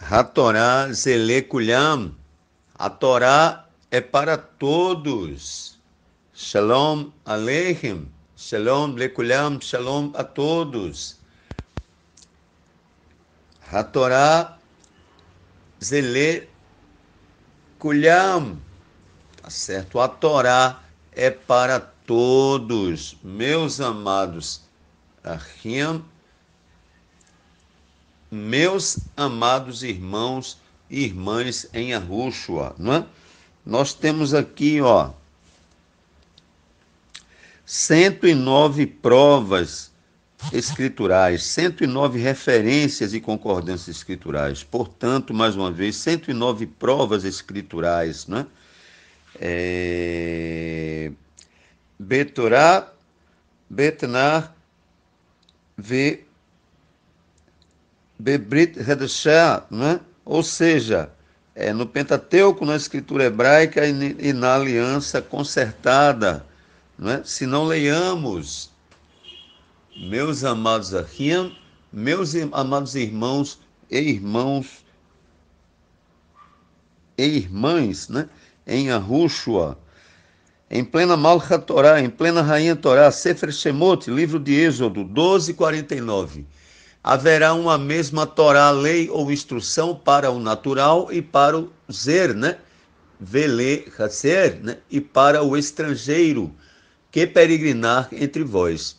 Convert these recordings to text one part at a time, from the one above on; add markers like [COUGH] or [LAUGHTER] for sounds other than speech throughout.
A Torá A Torá é para todos. Shalom aleichem. Shalom Leculham. Shalom a todos. A Torá zelekulham. Tá certo? A Torá é para todos, meus amados. Ahim meus amados irmãos e irmãs em Arruxua, não é? Nós temos aqui, ó, 109 provas escriturais, 109 referências e concordâncias escriturais. Portanto, mais uma vez, 109 provas escriturais, né? É... Betorá, Betnar, V. Bebrit Hedeshah, né? ou seja, é, no Pentateuco, na escritura hebraica e, na aliança consertada. Né? Se não leiamos, meus amados Ahiam, meus amados irmãos e irmãos e irmãs, né? em Arushua, em plena Malcha Torá, em plena Rainha Torá, Sefer Shemot, livro de Êxodo 12, 49 haverá uma mesma Torá, lei ou instrução para o natural e para o zer, né? Vele haser, né? E para o estrangeiro que peregrinar entre vós.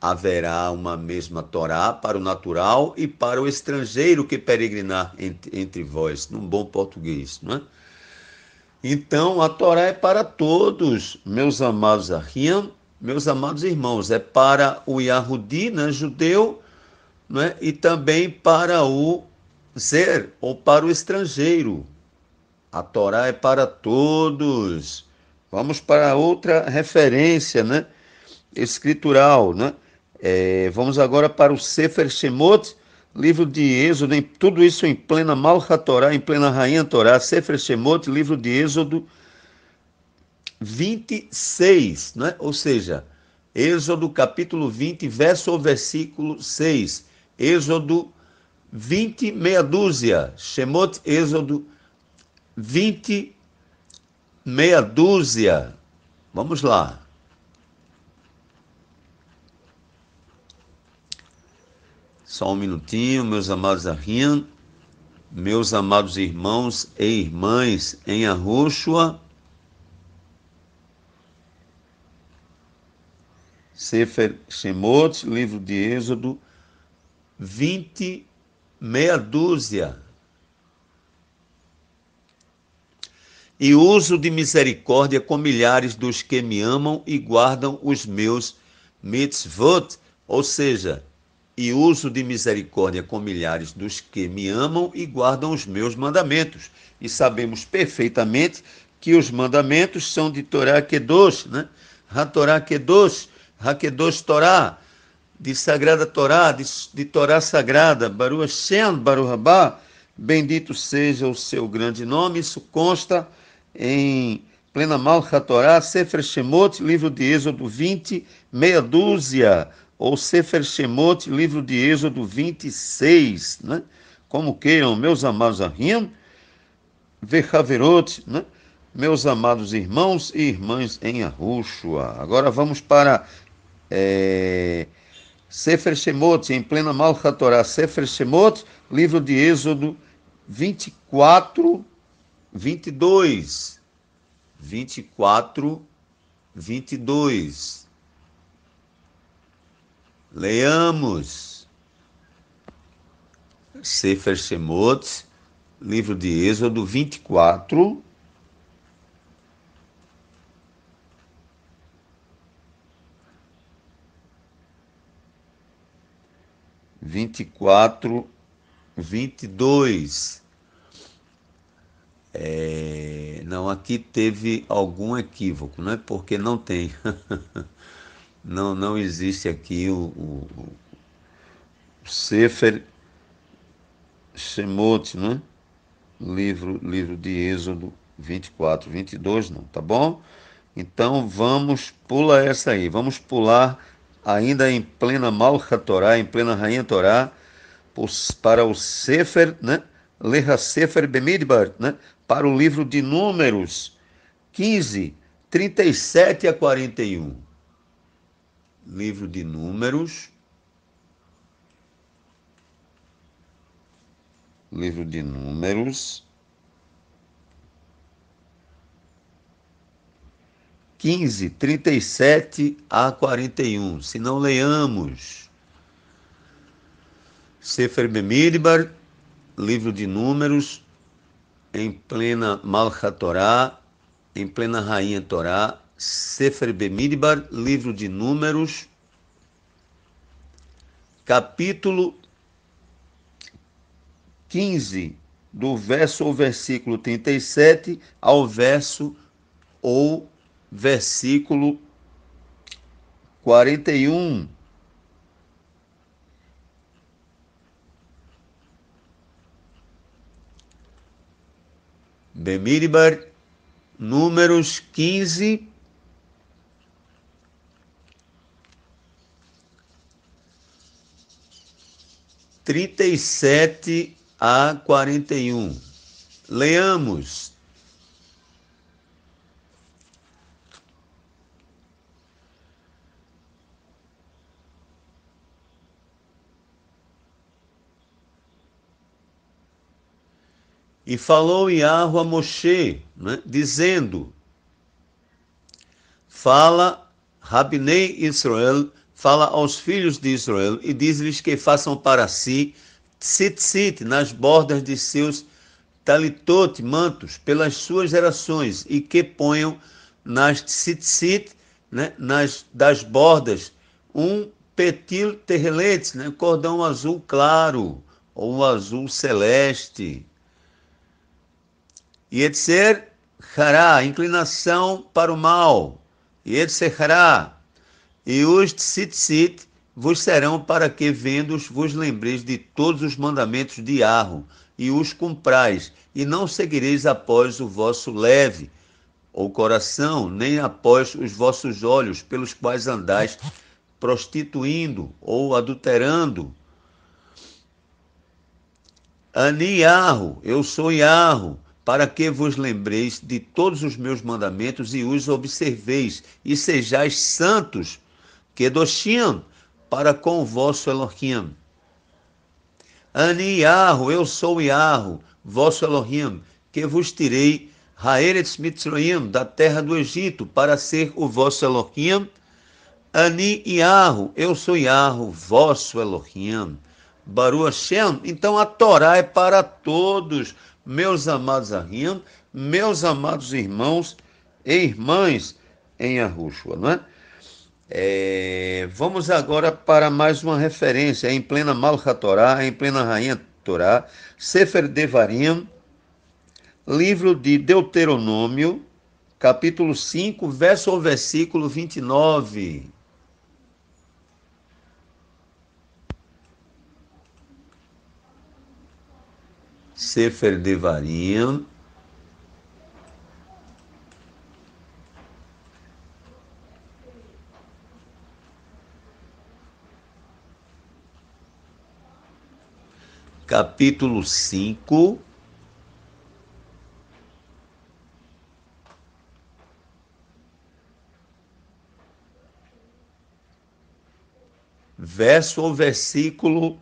Haverá uma mesma Torá para o natural e para o estrangeiro que peregrinar entre, entre vós, num bom português, não é? Então, a Torá é para todos, meus amados Ahiam, meus amados irmãos, é para o Yahudi, né, judeu, não é? e também para o ser ou para o estrangeiro. A Torá é para todos. Vamos para outra referência né? escritural. Né? É, vamos agora para o Sefer Shemot, livro de Êxodo, em, tudo isso em plena Malcha Torá, em plena Rainha Torá, Sefer Shemot, livro de Êxodo 26, né? ou seja, Êxodo capítulo 20, verso ou versículo 6. Êxodo 20, meia dúzia. Shemot, Êxodo 20, meia dúzia. Vamos lá. Só um minutinho, meus amados Arrin, meus amados irmãos e irmãs em Arrúxua. Sefer Shemot, livro de Êxodo, 20, meia dúzia. E uso de misericórdia com milhares dos que me amam e guardam os meus mitzvot, ou seja, e uso de misericórdia com milhares dos que me amam e guardam os meus mandamentos. E sabemos perfeitamente que os mandamentos são de Torá Kedosh, né? Ha Torá Kedosh, Ha Kedosh Torá de Sagrada Torá, de, de Torá Sagrada, Baru Hashem, Baru Rabá, bendito seja o seu grande nome, isso consta em plena Malcha Torá, Sefer Shemot, livro de Êxodo 20, meia dúzia, ou Sefer Shemot, livro de Êxodo 26, né? Como queiram, meus amados arrim, Vechaverot, né? Meus amados irmãos e irmãs em Arruxua. Agora vamos para é, Sefer Shemot, em plena Malchat Torah, Sefer Shemot, livro de Êxodo 24, 22. 24, 22. Leamos. Sefer Shemot, livro de Êxodo 24, 24, 22. É, não, aqui teve algum equívoco, não é porque não tem. [LAUGHS] não, não existe aqui o, o, o Sefer Shemot, né? Livro, livro de Êxodo 24, 22, não, tá bom? Então vamos, pula essa aí, vamos pular ainda em plena Malcha Torá, em plena Rainha Torá, para o Sefer, né? Leha Sefer Bemidbar, né? Para o livro de Números 15, 37 a 41. Livro de Números. Livro de Números 15, 37 a 41. Se não leamos. Sefer Bemidbar, livro de Números, em plena Malcha Torá, em plena Rainha Torá, Sefer Bemidbar, livro de Números, capítulo 15, do verso ou versículo 37 ao verso ou versículo 41. Bemidbar, números 15. Trinta e sete a quarenta e um. Leamos E falou Iahu a Moshe, né, dizendo: Fala, Rabinei Israel, fala aos filhos de Israel e diz-lhes que façam para si tzitzit nas bordas de seus talitot, mantos, pelas suas gerações, e que ponham nas tzitzit, né, nas, das bordas, um petil terreletes, né, cordão azul claro ou azul celeste. Yetzer hará, inclinação para o mal. Yetzer hará. E os tzitzit vos serão para que, vendo-os, vos lembreis de todos os mandamentos de Arro e os cumprais, e não seguireis após o vosso leve, ou coração, nem após os vossos olhos, pelos quais andais prostituindo ou adulterando. Ani Yarro, eu sou Yarro, para que vos lembreis de todos os meus mandamentos e os observeis, e sejais santos, kedoshim, para com o vosso Elohim. Ani Yarro, eu sou Yarro, vosso Elohim, que vos tirei Haeretz Mitzroim, da terra do Egito, para ser o vosso Elohim. Ani Yarro, eu sou Yarro, vosso Elohim. Baru Hashem, então a Torá é para todos, meus amados arriam, meus amados irmãos e irmãs em Arrúxua, não é? é? Vamos agora para mais uma referência, em plena Malcha Torá, em plena Rainha Torá, Sefer Devarim, livro de Deuteronômio, capítulo 5, verso ou versículo 29. Sefer Devarim, capítulo cinco, verso ou versículo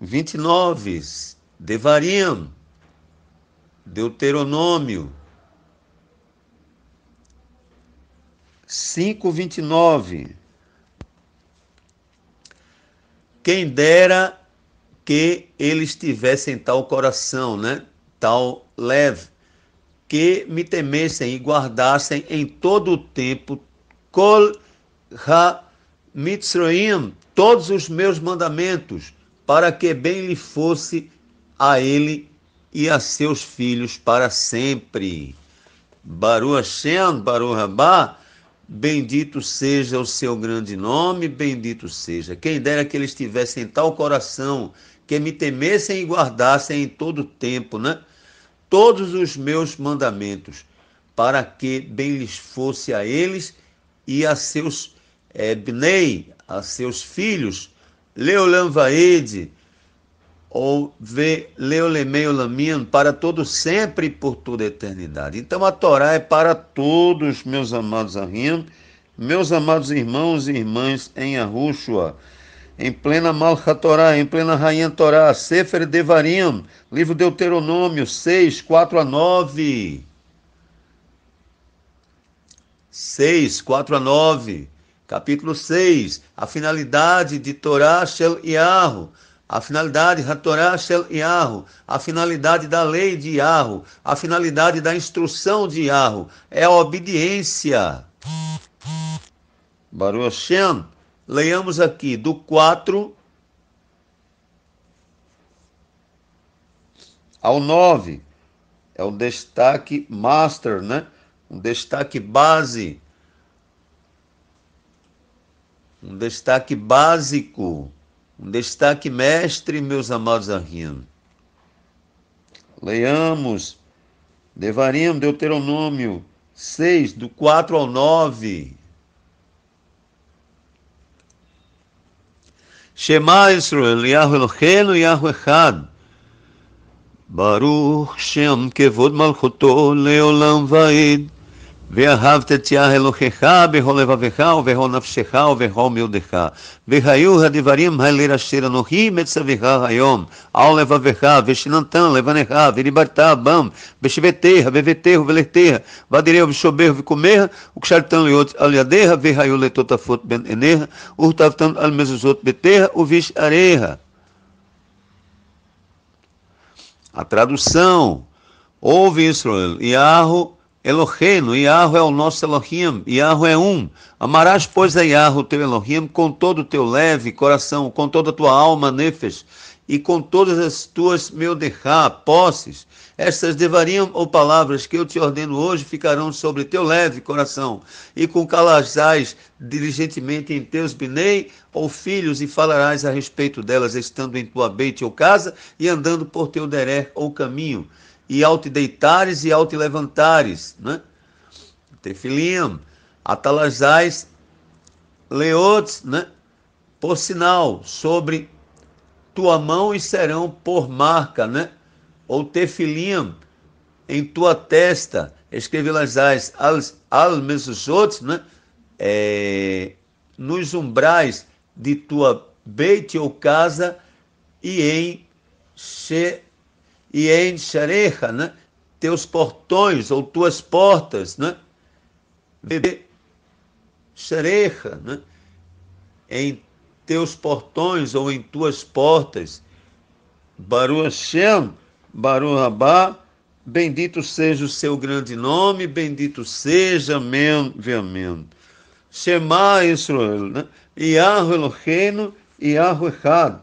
vinte e nove. Devarim, Deuteronômio 5:29 Quem dera que eles tivessem tal coração, né? Tal leve, que me temessem e guardassem em todo o tempo kol ha mitzroim, todos os meus mandamentos, para que bem lhe fosse a ele e a seus filhos para sempre. Baru Hashem, Baru Rabá, bendito seja o seu grande nome, bendito seja. Quem dera que eles tivessem tal coração, que me temessem e guardassem em todo tempo, né? Todos os meus mandamentos, para que bem lhes fosse a eles e a seus é, bnei, a seus filhos, Leolam Vaed, ou leulemei olamin, para todo sempre e por toda a eternidade. Então a Torá é para todos, meus amados Arim, meus amados irmãos e irmãs em Arrushua, em plena Malcha Torá, em plena Rainha Torá, Sefer Devarim, livro Deuteronômio 6, 4 a 9. 6, 4 a 9, capítulo 6, a finalidade de Torá Shel Yahu, a finalidade Hatorah Shel Yahu, a finalidade da lei de Yahu, a finalidade da instrução de Yahu, é a obediência. Baruch Hashem, leiamos aqui do 4 ao 9. É um destaque master, né? Um destaque base. Um destaque básico um destaque mestre, meus amados arrinos. Leamos, Devarim, Deuteronômio 6, do 4 ao 9. Shema Israel, Yahweh Eloheinu, Yahweh Echad. Baruch Shem Kevod Malchuto Leolam Vaid. Ve'ahavtetiah elochecha beholevavecha uveronafshecha uveromildecha. Ve'hayu hadivarim ha'lirashir anohi metzavecha hayom. Al levavecha vestinantan levanecha ve'libartah bam. Ve'shiveteha ve'veteha ve'leteha. Vadireu v'shobehu v'kumeha. Ukshartan liot aliadeha ve'hayu letotafot ben eneha. Urtavtan beterra o uvish areha. A tradução. Ouve Israel, Yahu Eloheinu, Iahu é o nosso Elohim, Iahu é um. Amarás, pois, a o teu Elohim, com todo o teu leve coração, com toda a tua alma, nefes, e com todas as tuas meudechá, posses. Estas devariam ou palavras que eu te ordeno hoje ficarão sobre teu leve coração, e com calazais diligentemente em teus binei ou filhos, e falarás a respeito delas, estando em tua beite ou casa, e andando por teu derer ou caminho e ao te deitares e ao te levantares, né? Tefilim, atalazais, leotes, né? Por sinal, sobre tua mão e serão por marca, né? Ou tefilim, em tua testa, escreverás as outros, né? É, nos umbrais de tua beite ou casa e em e em né? Teus portões ou tuas portas, né? Bebê, xereja, né? Em teus portões ou em tuas portas. baru Hashem, baru Rabá, bendito seja o seu grande nome, bendito seja, amém, amém. Shema Israel, né? Yahu Eloheinu, Yahu Echad.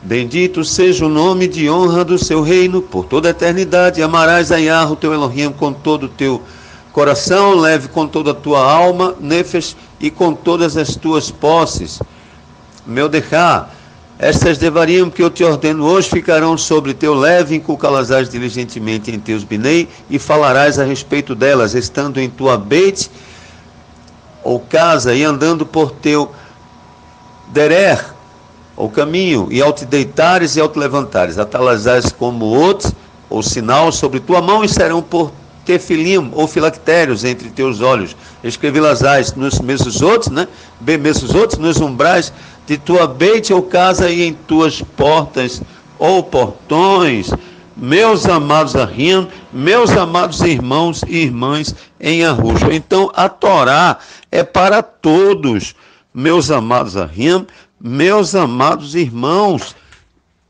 Bendito seja o nome de honra do seu reino, por toda a eternidade amarás a o teu Elohim, com todo o teu coração, leve com toda a tua alma, nefes e com todas as tuas posses. Meu Dechá, estas devariam que eu te ordeno hoje ficarão sobre teu leve, inculcá-las diligentemente em teus binei, e falarás a respeito delas, estando em tua beite ou casa, e andando por teu derer, ao caminho, e ao te deitares e ao te levantares, atalazás como outros, ou sinal sobre tua mão, e serão por tefilim ou filactérios entre teus olhos. Escrevi lasais nos mesmos outros, né? Bem mesmos outros, nos umbrais de tua beite ou casa e em tuas portas ou portões. Meus amados Arrim, meus amados irmãos e irmãs em arrojo. Então, a Torá é para todos. Meus amados Arrim, meus amados irmãos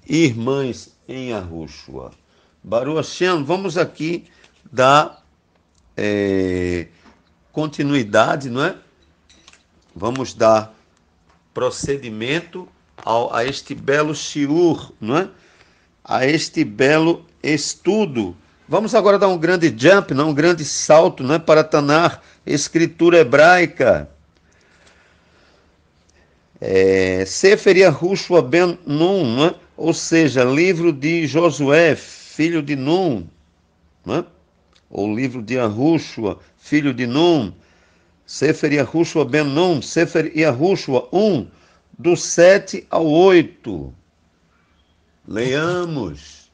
e irmãs em Arrushua, Baru vamos aqui dar é, continuidade, não é? Vamos dar procedimento ao, a este belo shiur, não é? A este belo estudo. Vamos agora dar um grande jump, não? um grande salto não é? para Tanar, escritura hebraica é, Seferia Rushua Ben Nun, né? ou seja, livro de Josué, filho de Nun, né? ou livro de Arrushua, filho de Nun, Sefer Yahushua Ben Nun, Sefer Yahushua 1, do 7 ao 8. Leamos.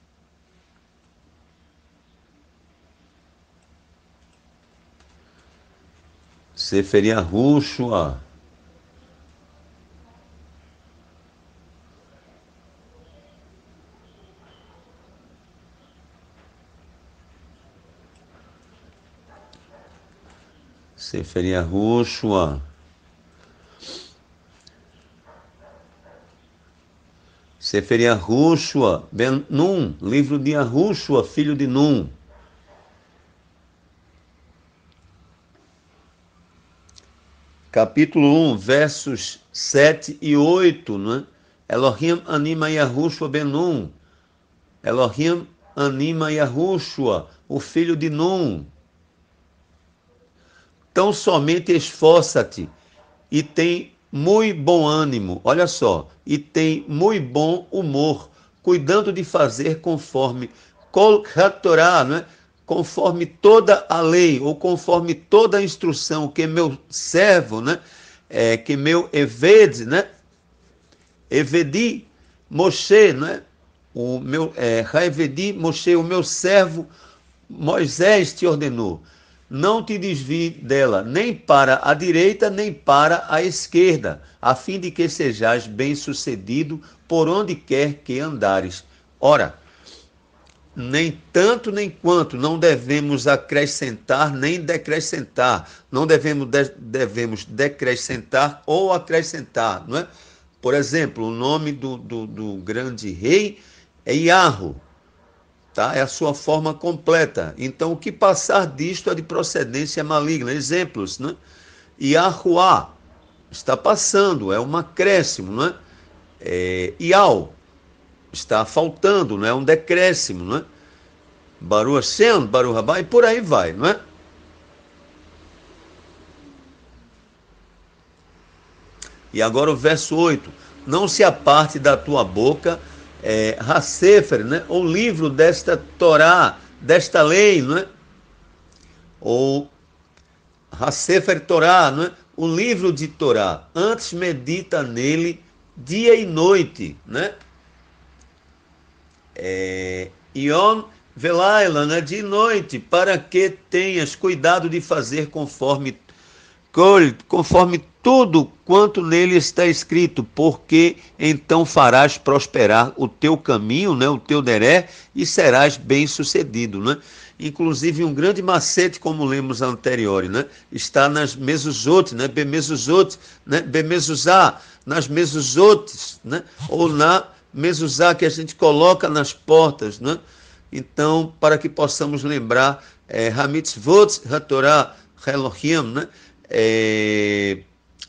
Sefer Yahushua Sefer Yahushua. Sefer Yahushua, Ben Num, livro de Yahushua, filho de Num. Capítulo 1, versos 7 e 8, né? Elohim anima Yahushua Ben Num. Elohim anima Yahushua, o filho de Num. Então somente esforça-te e tem muito bom ânimo, olha só, e tem muito bom humor, cuidando de fazer conforme Torá, né? conforme toda a lei ou conforme toda a instrução que meu servo, né? É, que meu eved, né? Evedi, Moshe, né? O meu é, Evedi, Moshe, o meu servo Moisés te ordenou não te desvie dela, nem para a direita, nem para a esquerda, a fim de que sejais bem-sucedido por onde quer que andares. Ora, nem tanto nem quanto, não devemos acrescentar nem decrescentar, não devemos, de, devemos decrescentar ou acrescentar, não é? Por exemplo, o nome do, do, do grande rei é Iarro, tá? É a sua forma completa. Então, o que passar disto é de procedência maligna. Exemplos, né? Iahuá está passando, é um acréscimo, né? É, Iau está faltando, né? É um decréscimo, né? Baru Hashem, Baru Rabá, e por aí vai, não é? E agora o verso 8. Não se aparte da tua boca é, Hasefer, né? o livro desta Torá, desta lei, né? ou Hasefer Torá, né? o livro de Torá, antes medita nele dia e noite, né? É, Yom Velaila, né? de noite, para que tenhas cuidado de fazer conforme conforme tudo quanto nele está escrito, porque então farás prosperar o teu caminho, né, o teu deré, e serás bem-sucedido, né? Inclusive um grande macete, como lemos anterior, né? Está nas mesuzotes, né? Bemesuzotes, né? Bemesuzá, nas mesuzotes, né? Ou na mesuzá que a gente coloca nas portas, né? Então, para que possamos lembrar, é, eh, Hamitzvot HaTorah Elohim, né? É,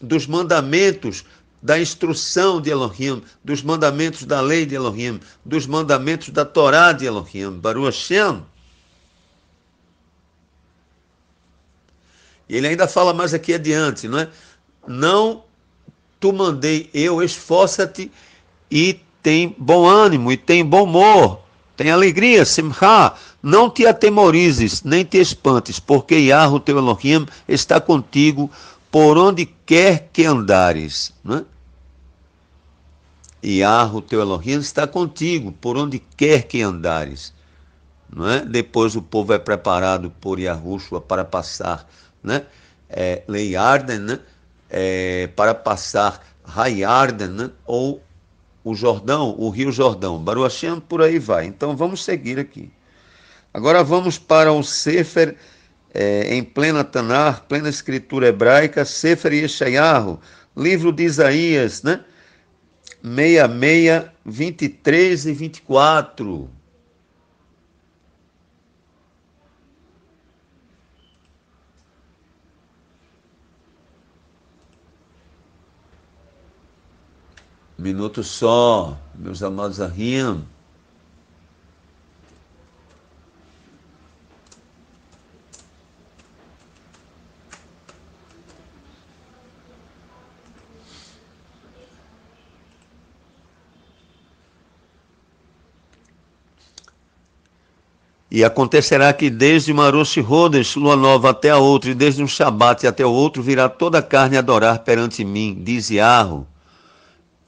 dos mandamentos da instrução de Elohim, dos mandamentos da lei de Elohim, dos mandamentos da Torá de Elohim, Baruch Hashem. E ele ainda fala mais aqui adiante, não é? Não tu mandei eu, esforça-te e tem bom ânimo e tem bom humor, tem alegria, simcha, não te atemorizes, nem te espantes, porque Yahweh, teu Elohim, está contigo por onde quer que andares. Né? Iarro, teu Elohim, está contigo, por onde quer que andares. Não é? Depois o povo é preparado por Yahushua para passar, né? É, né? É, para passar Raiarden, né? ou o Jordão, o Rio Jordão, Baruachem, por aí vai. Então vamos seguir aqui. Agora vamos para o Sefer é, em plena Tanar, plena escritura hebraica, Sefer Yeshayahu, livro de Isaías, né? 66, 23 e 24. Minuto só, meus amados Arriam. E acontecerá que desde Maroche Rodes, lua nova até a outra, e desde um Shabat até o outro, virá toda a carne adorar perante mim, diz Iarro.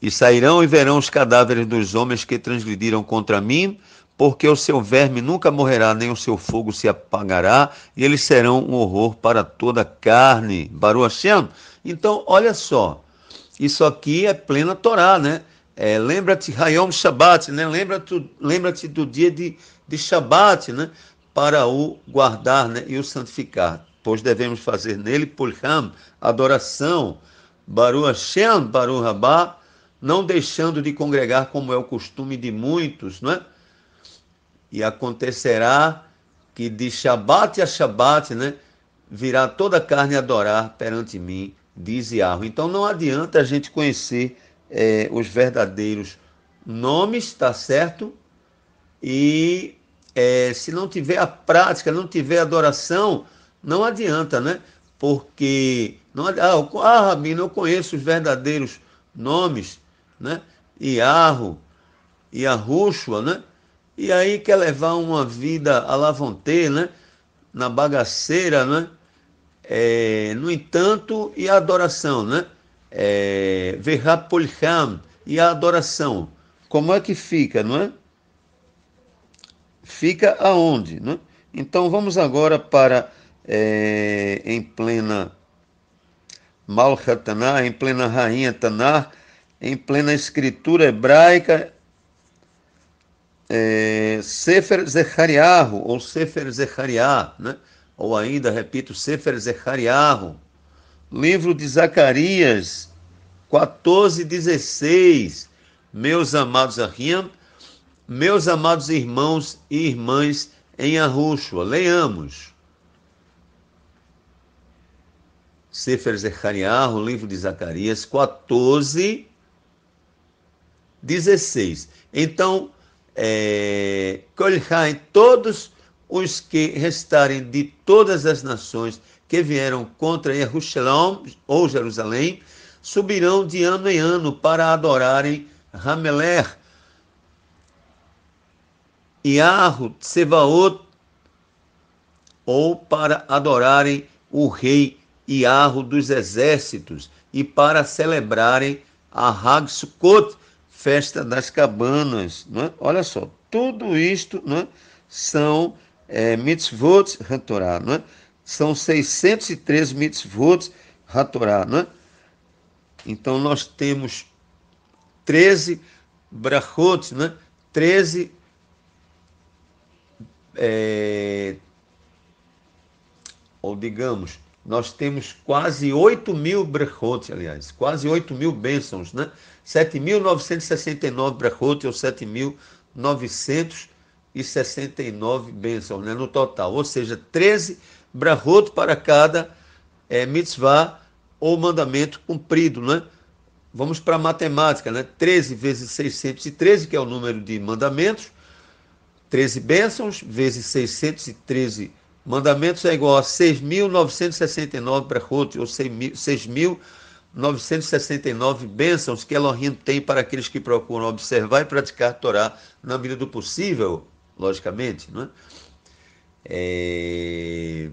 E sairão e verão os cadáveres dos homens que transgrediram contra mim, porque o seu verme nunca morrerá, nem o seu fogo se apagará, e eles serão um horror para toda a carne. Baruch Hashem. Então, olha só, isso aqui é plena Torá, né? é, lembra-te [LAUGHS] Hayom Shabbat, né? lembra-te lembra do dia de, de Shabbat, né? para o guardar né? e o santificar, pois devemos fazer nele Pulham, adoração, Baru Hashem, Baru Rabá, não deixando de congregar como é o costume de muitos, não é? E acontecerá que de Shabbat a Shabbat né, virá toda a carne adorar perante mim, diz Yahweh. Então não adianta a gente conhecer é, os verdadeiros nomes, tá certo? E é, se não tiver a prática, não tiver adoração, não adianta, né? Porque não adianta, ah, ah, Rabino, eu conheço os verdadeiros nomes, né? Iarro, Iarrushua, né? E aí quer levar uma vida à lavonte, né? Na bagaceira, né? É, no entanto, e a adoração, né? é, e a adoração. Como é que fica, não é? Fica aonde, não é? Então vamos agora para é, em plena Malchataná, em plena Rainha Tanar, em plena escritura hebraica, é, Sefer Zechariah, ou Sefer Zechariah, né? ou ainda, repito, Sefer Zechariah, Livro de Zacarias 14:16. Meus amados Ahim, meus amados irmãos e irmãs em Arrúxua, leamos. Sefer Zechariah, o livro de Zacarias 14, 16. Então, é, todos os que restarem de todas as nações que vieram contra Jerusalém ou Jerusalém subirão de ano em ano para adorarem Rameler, Iarro, Sevaot ou para adorarem o rei Iarro dos exércitos e para celebrarem a Hag Sukkot, festa das cabanas. É? Olha só, tudo isto né, são eh, é, mitzvot, Torá, é? são 603 mitzvot ratorá, né? Então nós temos 13 brachot, né? 13 é, ou digamos, nós temos quase 8 mil brachot, aliás, quase 8 mil bênçãos, né? 7.969 brachot ou 7.969 bênçãos, né? No total, ou seja, 13 brachot brahot para cada é, mitzvah ou mandamento cumprido, né? Vamos para a matemática, né? 13 vezes 613, que é o número de mandamentos, 13 bênçãos vezes 613 mandamentos é igual a 6.969 brahot, ou 6.969 bênçãos que Elohim tem para aqueles que procuram observar e praticar a Torá na medida do possível, logicamente, não é? É...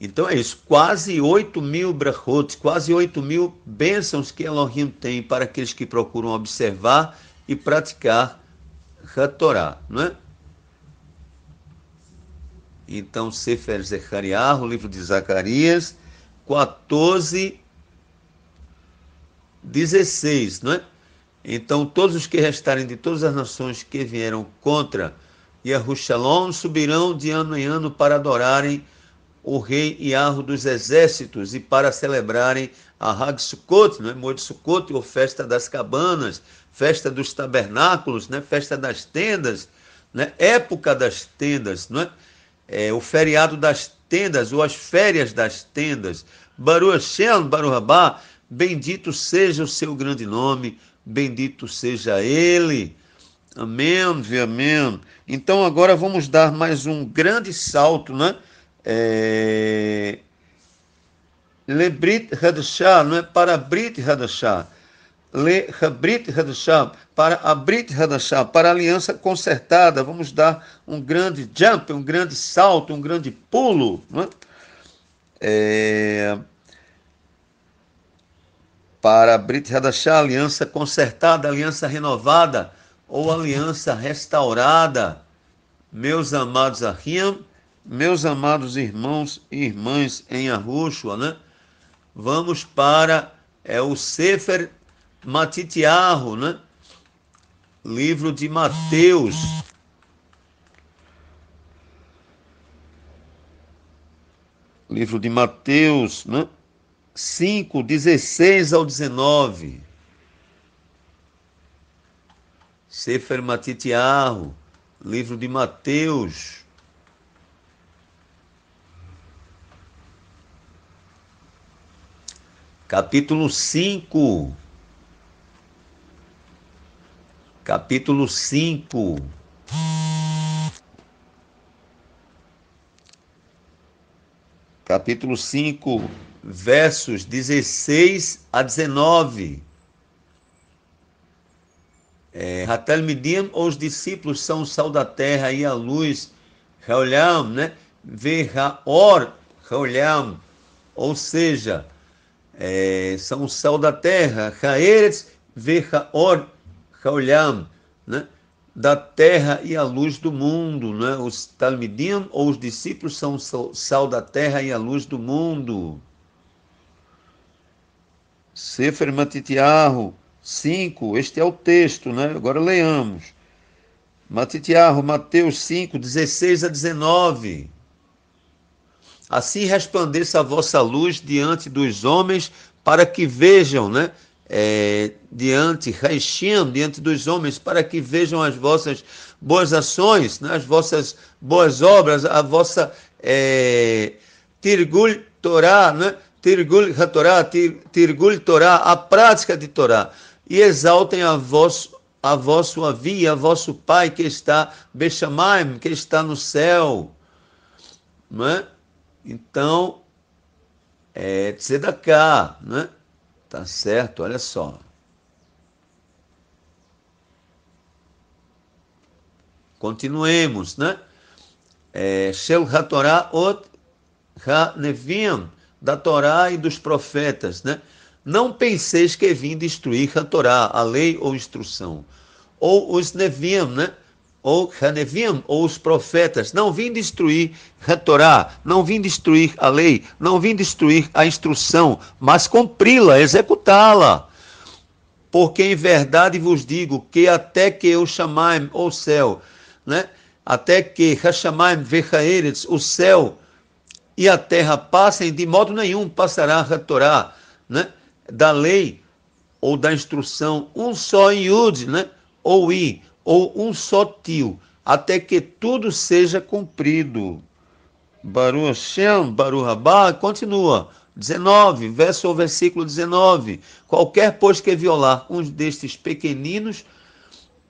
Então é isso, quase 8 mil brachot, quase 8 mil bênçãos que Elohim tem para aqueles que procuram observar e praticar a Torá, não é? Então, Sefer Zechariah, o livro de Zacarias, 14, 16, não é? Então, todos os que restarem de todas as nações que vieram contra e a subirão de ano em ano para adorarem o rei arro dos exércitos e para celebrarem a Hag Sukkot, né, Moed Sukkot, ou festa das cabanas, festa dos tabernáculos, né, festa das tendas, né, época das tendas, né, é, o feriado das tendas ou as férias das tendas. Baruch Hashem, Baruch bendito seja o seu grande nome, bendito seja ele Amém, amém. Então agora vamos dar mais um grande salto, né? É... Le Brit Hadashah, não é? Para Brit Hadashah. Le Brit Hadashah, para a Brit Hadashah, para a aliança consertada. Vamos dar um grande jump, um grande salto, um grande pulo, né? É... Para a Brit Hadashah, aliança consertada, aliança renovada ou aliança restaurada. Meus amados Ahiam, meus amados irmãos e irmãs em Arrushua, né? Vamos para é o Sefer Matitiarro, né? Livro de Mateus. Livro de Mateus, né? 5, 16 ao 19. Sefer Matitiarro, livro de Mateus. Capítulo 5. Capítulo 5. Capítulo 5, versos 16 a 19. É, ou os discípulos são o sal da terra e a luz. Haolam, né? or Haolam. Ou seja, é, são o sal da terra. Haeretz, or Haolam, né? Da terra e a luz do mundo, né? Os Talmidim ou os discípulos são o sal da terra e a luz do mundo. Sefer Matityahu 5, este é o texto, né? Agora leamos. Matitiarro, Mateus 5, 16 a 19. Assim resplandeça a vossa luz diante dos homens, para que vejam, né? É, diante, Raishin, diante dos homens, para que vejam as vossas boas ações, né? as vossas boas obras, a vossa é, Tirgul Torá, né? Tirgul hatorá tir, Tirgul Torá, a prática de Torá e exaltem a vosso a vosso avi, a vosso pai que está Bechamaim, que está no céu. né Então, é tzedakah, cá né Tá certo? Olha só. Continuemos, né? É, Shel HaTorah Ot HaNevim, da Torá e dos profetas, né? Não penseis que vim destruir a Torá, a lei ou instrução, ou os Neviam, né? ou Hanevim, ou os profetas, não vim destruir a Torá, não vim destruir a lei, não vim destruir a instrução, mas cumpri-la, executá-la. Porque em verdade vos digo que até que eu chamai o céu, né? até que Hashamaim Vechaeretz, o céu e a terra passem, de modo nenhum passará a Torá, né? da lei ou da instrução, um só iud, né? ou i, ou um só tio, até que tudo seja cumprido. baruch Hashem, baruch Rabá, continua. 19, verso ou versículo 19. Qualquer, pois, que violar um destes pequeninos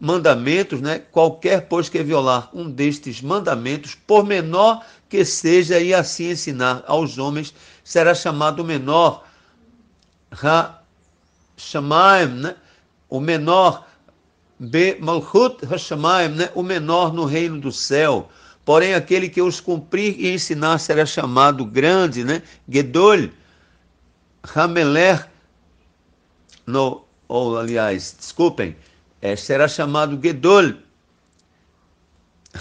mandamentos, né? Qualquer, pois, que violar um destes mandamentos, por menor que seja, e assim ensinar aos homens, será chamado menor HaShamaim, né? o menor, Be Malchut HaShamaim, né? o menor no reino do céu. Porém, aquele que os cumprir e ensinar será chamado grande, né? Gedol Hameler, no, ou aliás, desculpem, é, será chamado Gedol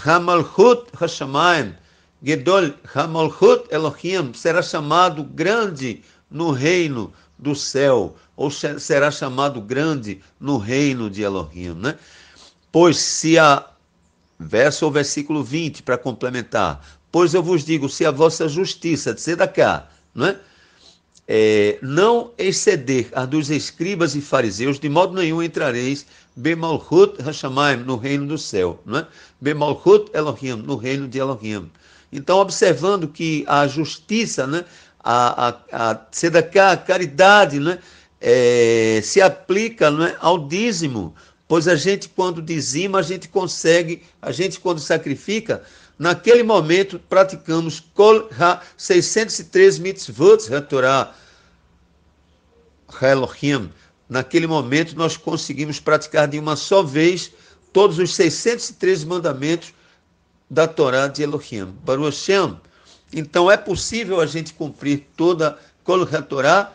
Hamalchut HaShamaim, Gedol Hamalchut Elohim, será chamado grande no reino do céu, ou será chamado grande no reino de Elohim, né? Pois se a verso ou versículo 20 para complementar, pois eu vos digo, se a vossa justiça, de cá, não é? É, não exceder a dos escribas e fariseus, de modo nenhum entrareis Bemalhut Hashamaim, no reino do céu, não é? Bemalhut Elohim, no reino de Elohim. Então, observando que a justiça, né, a, a, a sedaká, a caridade, né? É, se aplica né, ao dízimo, pois a gente quando dizima, a gente consegue, a gente quando sacrifica, naquele momento praticamos 603 mitzvot torá, Elohim. Naquele momento nós conseguimos praticar de uma só vez todos os 603 mandamentos da Torá de Elohim. Baruch Hashem. Então é possível a gente cumprir toda a Torá?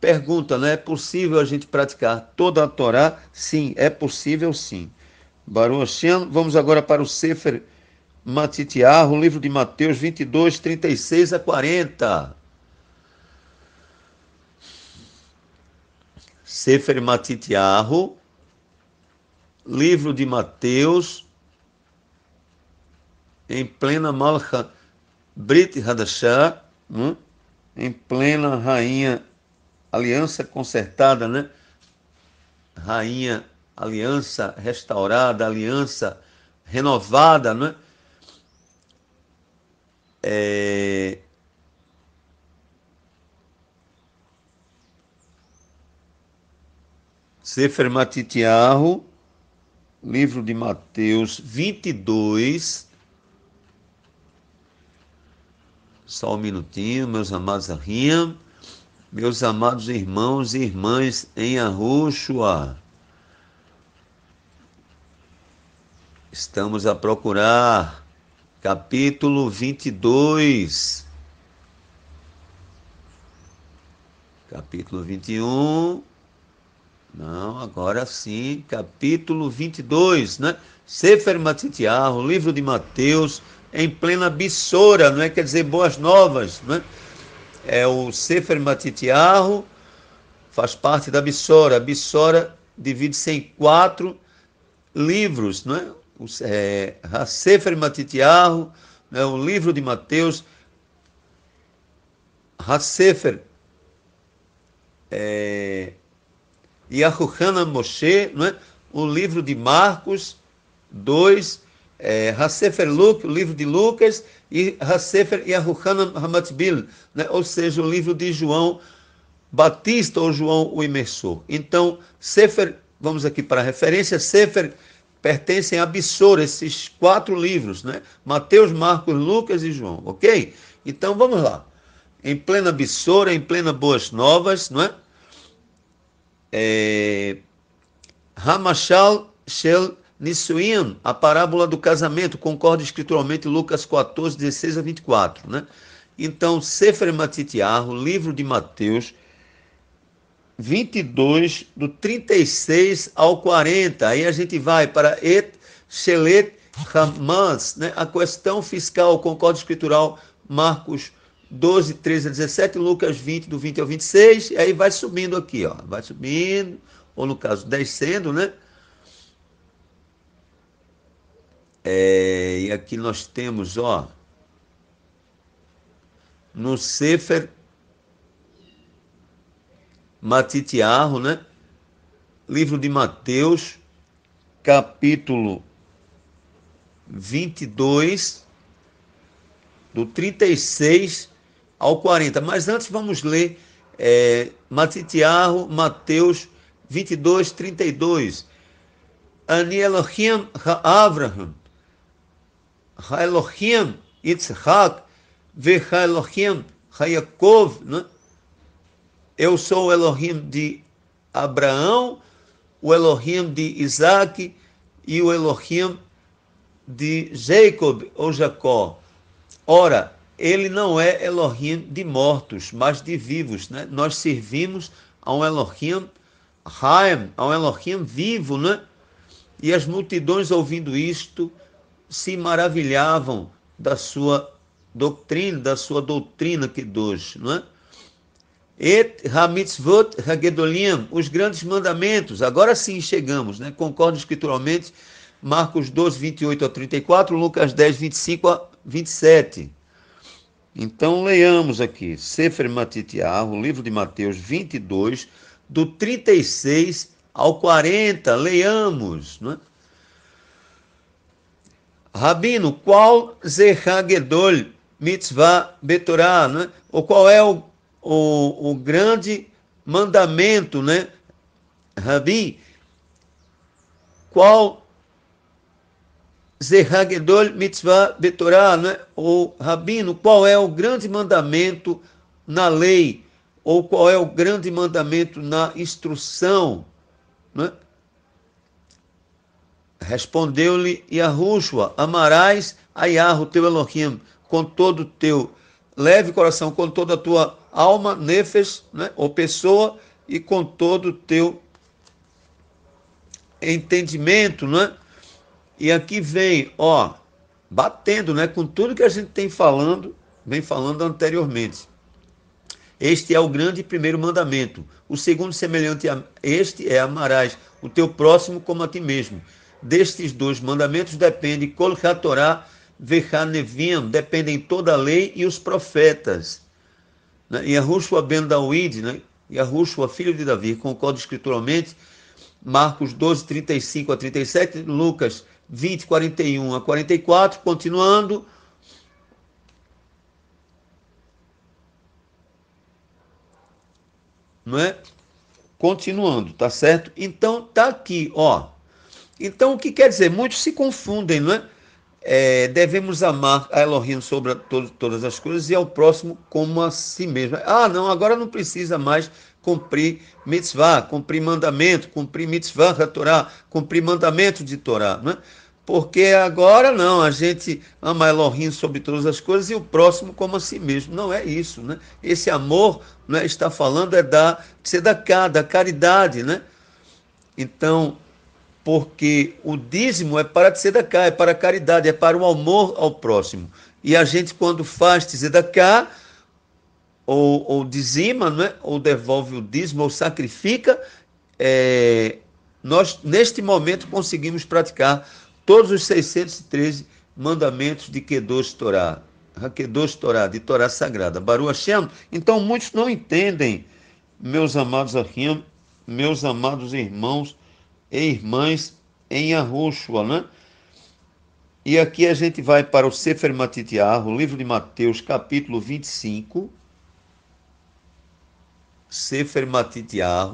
Pergunta, né? É possível a gente praticar toda a Torá? Sim, é possível sim. Baruch Hashem, vamos agora para o Sefer Matitiar, o livro de Mateus 22, 36 a 40. Sefer Matitiarro, livro de Mateus, em plena malha Brit Hadashah, né? em plena rainha aliança consertada, né? Rainha aliança restaurada, aliança renovada, né? É... Sefer Matitiahu, livro de Mateus 22, Só um minutinho, meus amados Arriam, meus amados irmãos e irmãs em Arruxua. Estamos a procurar capítulo 22. Capítulo 21. Não, agora sim, capítulo 22, né? Sefer Matitiarro, livro de Mateus, em plena bissora, não é? Quer dizer, boas novas, não é? É o Sefer Matitiarro, faz parte da Bissora. A Bissora divide-se em quatro livros, não é? O é, Sefer Matitiarro, é o livro de Mateus, Hasefer é, Yahuhana Moshe, não é? o livro de Marcos 2 é, Hasefer Luke, o livro de Lucas, e Hasefer Yahuchanan Hamatzbil, né? ou seja, o livro de João Batista ou João o Imersor. Então, Sefer, vamos aqui para a referência, Sefer pertencem a Bissor, esses quatro livros, né? Mateus, Marcos, Lucas e João, ok? Então, vamos lá. Em plena Bissora, em plena Boas Novas, não é? é... Hamashal Shel Nissuim, a parábola do casamento, concorda escrituralmente Lucas 14, 16 a 24, né? Então, Sefer Matitiarro, livro de Mateus, 22, do 36 ao 40. Aí a gente vai para Et Shelet Hamas, né? a questão fiscal, concorda escritural, Marcos 12, 13 a 17, Lucas 20, do 20 ao 26, e aí vai subindo aqui, ó, vai subindo, ou no caso, descendo, né? É, e aqui nós temos, ó, no Sefer Matitiarro, né? Livro de Mateus, capítulo 22, do 36 ao 40. Mas antes vamos ler é, Matitiarro, Mateus 22, 32. Ani Elohim Abraham Elohim Yitzhak, ve Elohim Hayakov, né? eu sou o Elohim de Abraão, o Elohim de Isaac e o Elohim de Jacob ou Jacó. Ora, ele não é Elohim de mortos, mas de vivos. Né? Nós servimos a um Elohim Haim, a um Elohim vivo, né? E as multidões ouvindo isto se maravilhavam da sua doutrina, da sua doutrina que hoje, não é? Et hamitzvot hagedolim, os grandes mandamentos. Agora sim chegamos, né? Concordo escrituralmente, Marcos 12, 28 a 34, Lucas 10, 25 a 27. Então leamos aqui, Sefer Matitiah, o livro de Mateus 22, do 36 ao 40, Leamos, não é? Rabino, qual Zehagedol mitzvah betorá, né? ou qual é o, o, o grande mandamento, né? Rabi, qual Zehagedol mitzvah betorá, né? ou Rabino, qual é o grande mandamento na lei, ou qual é o grande mandamento na instrução, né? Respondeu-lhe Yahushua: Amarás a Yahu, teu Elohim, com todo o teu leve coração, com toda a tua alma, nefes, né, ou pessoa, e com todo o teu entendimento, né? E aqui vem, ó, batendo, né, com tudo que a gente tem falando, vem falando anteriormente. Este é o grande primeiro mandamento. O segundo semelhante a este é amarás o teu próximo como a ti mesmo destes dois mandamentos depende Kol HaTorah Vehanevim, dependem toda a lei e os profetas. Yahushua né? ben Dawid, né? Yahushua, filho de Davi, concorda escrituralmente, Marcos 12, 35 a 37, Lucas 20, 41 a 44, continuando, não é? Continuando, tá certo? Então tá aqui, ó. Então, o que quer dizer? Muitos se confundem, não é? é devemos amar a Elohim sobre a todas as coisas e ao próximo como a si mesmo. Ah, não, agora não precisa mais cumprir mitzvah, cumprir mandamento, cumprir mitzvah da Torá, cumprir mandamento de Torá, não é? Porque agora não, a gente ama Elohim sobre todas as coisas e o próximo como a si mesmo. Não é isso, né? Esse amor, né, está falando é da, de ser da caridade, né? Então, porque o dízimo é para tzedakah, é para caridade, é para o amor ao próximo. E a gente, quando faz tzedakah, ou, ou dizima, é, ou devolve o dízimo, ou sacrifica, é, nós, neste momento, conseguimos praticar todos os 613 mandamentos de Kedosh Torá, kedosh ah, Torá, de Torá Sagrada, Baru Hashem. Então, muitos não entendem, meus amados aqui, meus amados irmãos, e irmãs em Arroxua, né? E aqui a gente vai para o Sefer Matitiar, o livro de Mateus, capítulo 25. Sefer Matitiar,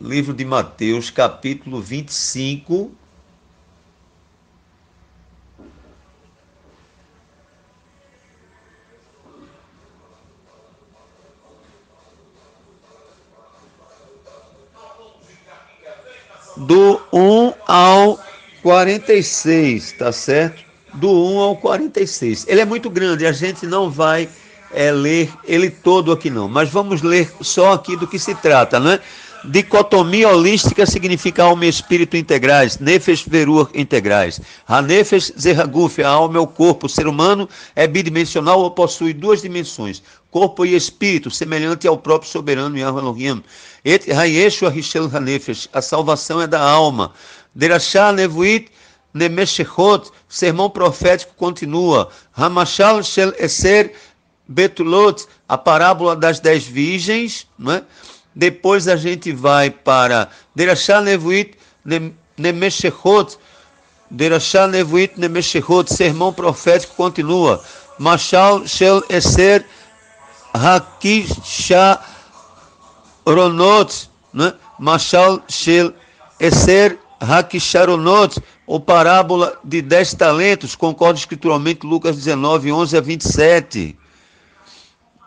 livro de Mateus, capítulo 25, do 1 ao 46, tá certo? Do 1 ao 46. Ele é muito grande, a gente não vai é, ler ele todo aqui não, mas vamos ler só aqui do que se trata, né? Dicotomia holística significa alma e espírito integrais, nefes verur integrais. Hanefes zerraguf, a alma é o corpo, o ser humano é bidimensional ou possui duas dimensões, corpo e espírito, semelhante ao próprio soberano Yahweh Elohim. Et Hayeshua Rishel Hanefesh, a salvação é da alma. Derashah Nevuit Nemeshechot, sermão profético continua. Hamashal Shel Eser Betulot, a parábola das dez virgens, não é? Depois a gente vai para Derashah Nevuit Nemeshechot, Derashah Nevuit Nemeshechot, sermão profético continua. Mashal Shel Eser Betulot, hakisharonot, né? Machal shel eser hakisharonot, ou parábola de dez talentos, concorda escrituralmente Lucas 19, 11 a 27.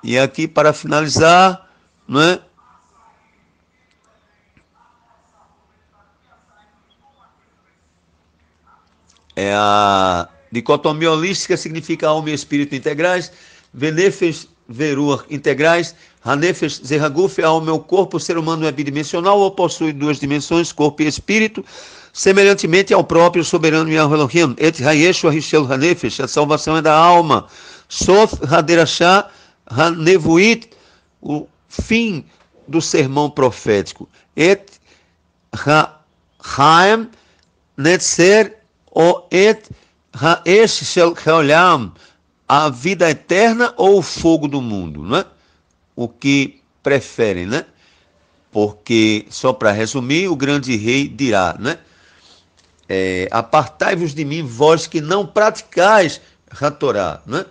E aqui, para finalizar, não é? É a dicotomia holística significa alma e espírito integrais. Venefes veruar integrais, Hanefes Zeraguf é ao meu corpo, o ser humano é bidimensional ou possui duas dimensões, corpo e espírito, semelhantemente ao próprio soberano Yahweh Elohim, et Hayeshu Hishel Hanefes a salvação é da alma, Sof Haderashah Hanevuit, o fim do sermão profético, et Haim Netzer o et Haesh Shel Haolam, a vida eterna ou o fogo do mundo, né? O que preferem, né? Porque, só para resumir, o grande rei dirá, né? É, Apartai-vos de mim, vós que não praticais a Torá, né?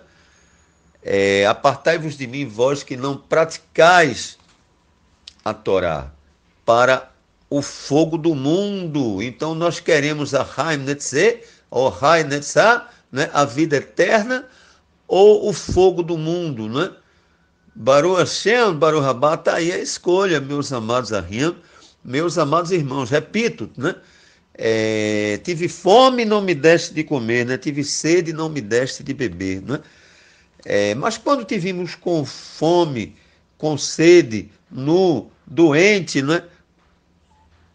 É, Apartai-vos de mim, vós que não praticais a Torá, para o fogo do mundo. Então nós queremos a Haim Netzeh, ou Haim Netzah, né? a vida eterna, ou o fogo do mundo, né? Baru Hashem, Baru Rabá, tá aí a escolha, meus amados arriam, meus amados irmãos, repito, né? É, tive fome e não me deste de comer, né? Tive sede e não me deste de beber, né? É, mas quando tivemos com fome, com sede, nu, doente, né?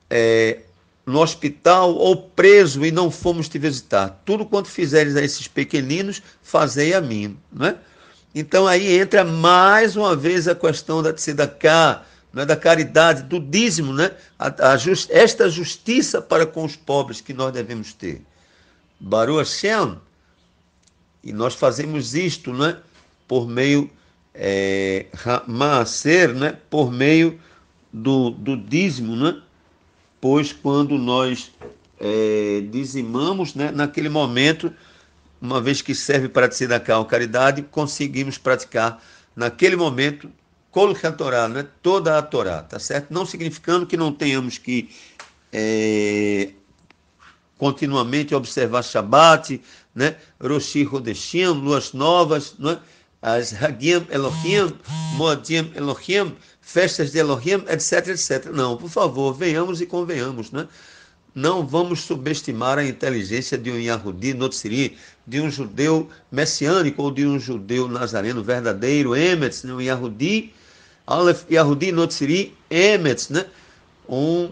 É, no hospital ou preso e não fomos te visitar. Tudo quanto fizeres a esses pequeninos, fazei a mim. Né? Então aí entra mais uma vez a questão da tzedakah, é? da caridade, do dízimo, né? A, a just, esta justiça para com os pobres que nós devemos ter. Baru Hashem, e nós fazemos isto né, por meio é, não é? por meio do, do dízimo, né? pois quando nós é, dizimamos, né, naquele momento, uma vez que serve para se a caridade, conseguimos praticar naquele momento Kolk Torá, né, toda a Torá, tá certo? Não significando que não tenhamos que é, continuamente observar Shabat, né, Roshi Rodeshim, luas novas, né, as Hagim Elohim, Moadim Elohim, festas de Elohim, etc, etc. Não, por favor, venhamos e convenhamos, né? Não vamos subestimar a inteligência de um Yahudi Notsiri, de um judeu messiânico ou de um judeu nazareno verdadeiro, Emetz, né? um Yahudi, Aleph Yahudi Notsiri, Emetz, né? um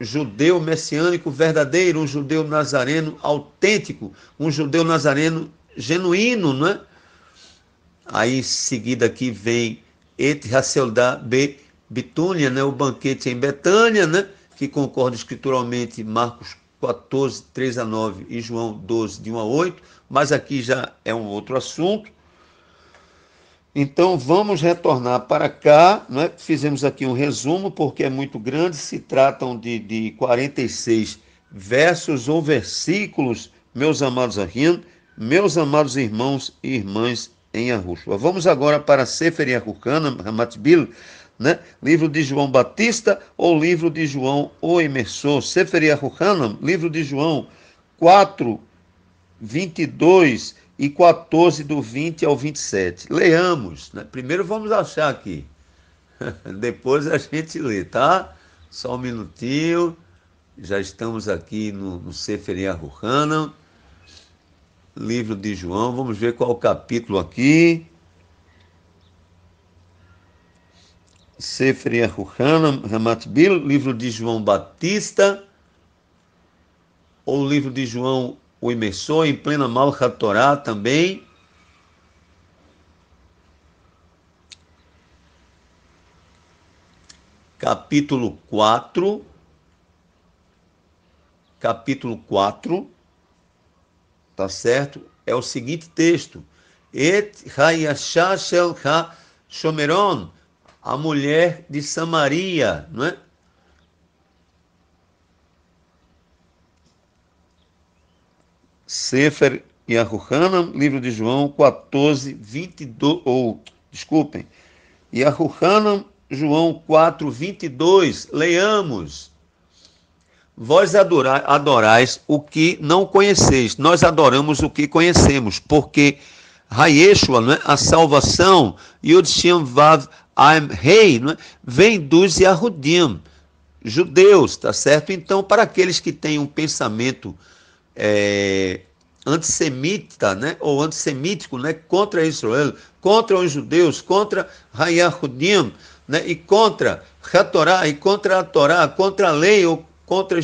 judeu messiânico verdadeiro, um judeu nazareno autêntico, um judeu nazareno genuíno, né? Aí em seguida aqui vem et Hasseldá B. Bitúnia, né, o banquete em Betânia, né, que concorda escrituralmente Marcos 14, 3 a 9 e João 12, de 1 a 8, mas aqui já é um outro assunto. Então vamos retornar para cá, né? fizemos aqui um resumo, porque é muito grande, se tratam de, de 46 versos ou versículos, meus amados arrindo, meus amados irmãos e irmãs em Arrushua. Vamos agora para Sefer Yakukan, Hamatbil, né? livro de João Batista ou livro de João o Imersor. Sefer livro de João 4, 22 e 14, do 20 ao 27. Leamos. Né? Primeiro vamos achar aqui. [LAUGHS] Depois a gente lê, tá? Só um minutinho. Já estamos aqui no, no Sefer livro de João, vamos ver qual capítulo aqui. Sefer Yehuhanam Hamatbil, livro de João Batista, ou livro de João o Imersor, em plena Malchat Torah também. Capítulo 4, capítulo 4, tá certo? É o seguinte texto: Et Hayashá Shel Ha Shomeron, a mulher de Samaria, não é? Sefer Yahuhanam, livro de João 14, 22, ou, desculpem, Yahuhanam, João 4, 22, leiamos. Vós adorai, adorais o que não conheceis, nós adoramos o que conhecemos, porque Hayeshua, né, a salvação, Yudshim Vav I'm Rei, né, vem dos Yahudim, judeus, tá certo? Então, para aqueles que têm um pensamento é, antissemita, né, ou antissemítico, né, contra Israel, contra os judeus, contra Hayahudim, né, e contra a Torá, e contra a Torá, contra a lei, ou contra a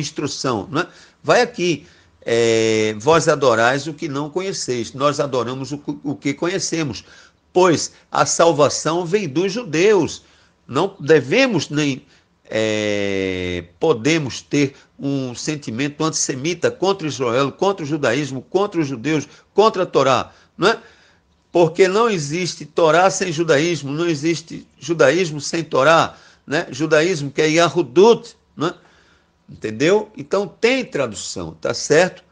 instrução. Né? Vai aqui, é, vós adorais o que não conheceis, nós adoramos o, o que conhecemos, pois a salvação vem dos judeus. Não devemos nem é, podemos ter um sentimento antissemita contra Israel, contra o judaísmo, contra os judeus, contra a Torá, não é? Porque não existe Torá sem judaísmo, não existe judaísmo sem Torá, né? Judaísmo que é Yahudut, é? Entendeu? Então tem tradução, tá certo?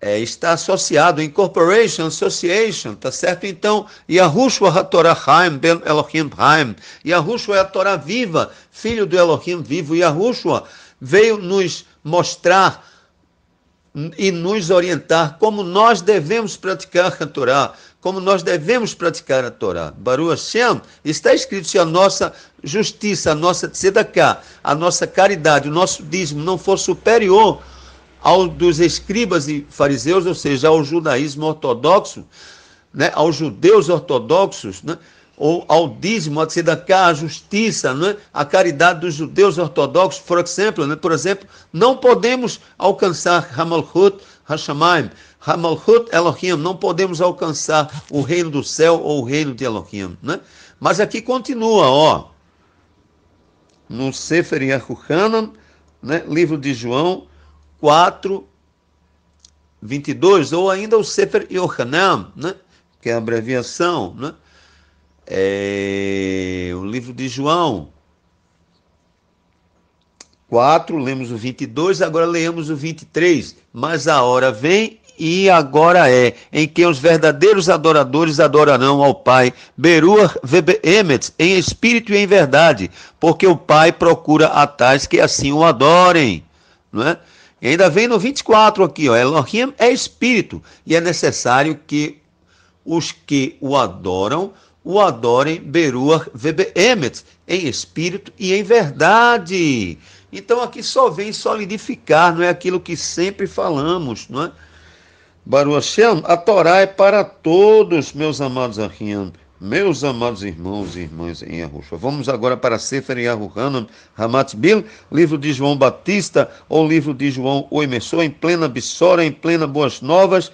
É, está associado, Incorporation, Association, tá certo? Então, Yahushua HaTorah Haim Ben Elohim Haim, Yahushua é a Torá viva, filho do Elohim vivo, Yahushua veio nos mostrar e nos orientar como nós devemos praticar a Torá, como nós devemos praticar a Torá. Baru Hashem, está escrito: se a nossa justiça, a nossa tzedakah, a nossa caridade, o nosso dízimo não for superior ao dos escribas e fariseus, ou seja, ao judaísmo ortodoxo, né, aos judeus ortodoxos, né, ou ao dízimo, a tzedakah, a justiça, né, a caridade dos judeus ortodoxos, por exemplo, né, por exemplo não podemos alcançar Hamalchut Hashemayim. Hamalhut Elohim, não podemos alcançar o reino do céu ou o reino de Elohim, né? Mas aqui continua, ó, no Sefer Yehuchanan, né, livro de João 4, 22, ou ainda o Sefer Yohanan, né, que é a abreviação, né, é, o livro de João 4, lemos o 22, agora leemos o 23, mas a hora vem e agora é, em que os verdadeiros adoradores adorarão ao Pai, Berua Emmet, em espírito e em verdade, porque o Pai procura a tais que assim o adorem, não é? E ainda vem no 24 aqui, ó, Elohim é espírito e é necessário que os que o adoram o adorem Berua Emmet, em espírito e em verdade. Então aqui só vem solidificar, não é aquilo que sempre falamos, não é? Baruch Hashem, a Torá é para todos, meus amados Ahiam, meus amados irmãos e irmãs em Arrucha. Vamos agora para Sefer Ramat Hamatzbil, livro de João Batista, ou livro de João, o Emissor, em plena Bissora, em plena Boas Novas.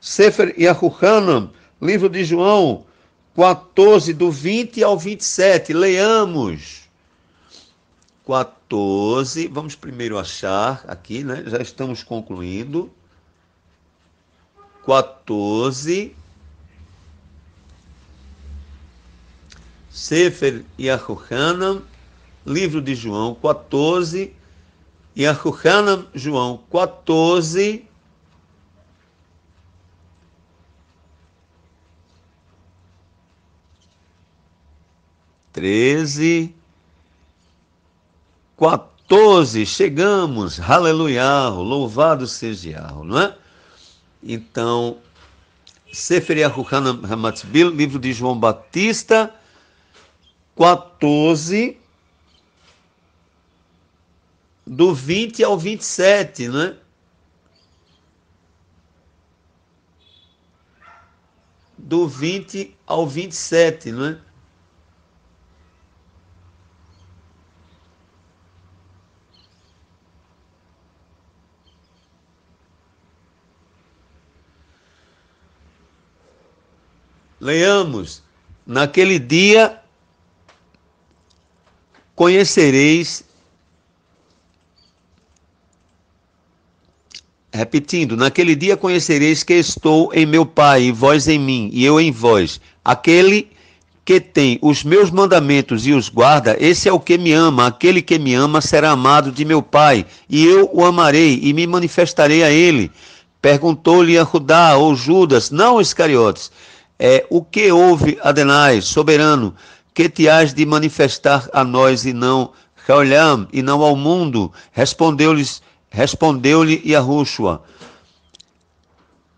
Sefer Yahuhanan, livro de João, 14, do 20 ao 27. Leamos. 14, vamos primeiro achar aqui, né? Já estamos concluindo. 14, Sefer Yahuhanam, livro de João 14, Yahuhanam, João 14, Treze, quatorze, chegamos, aleluia, louvado seja não é? Então, Sefer Yahuhan Hamatzbil, livro de João Batista, 14, do 20 ao 27, né? Do 20 ao 27, né? Leamos, naquele dia conhecereis. Repetindo, naquele dia conhecereis que estou em meu Pai, e vós em mim, e eu em vós. Aquele que tem os meus mandamentos e os guarda, esse é o que me ama. Aquele que me ama será amado de meu Pai, e eu o amarei e me manifestarei a ele. Perguntou-lhe a Judá ou Judas, não Iscariotes, é, o que houve, Adenai, soberano, que te has de manifestar a nós e não Caolham e não ao mundo? Respondeu-lhes, respondeu-lhe Yahushua.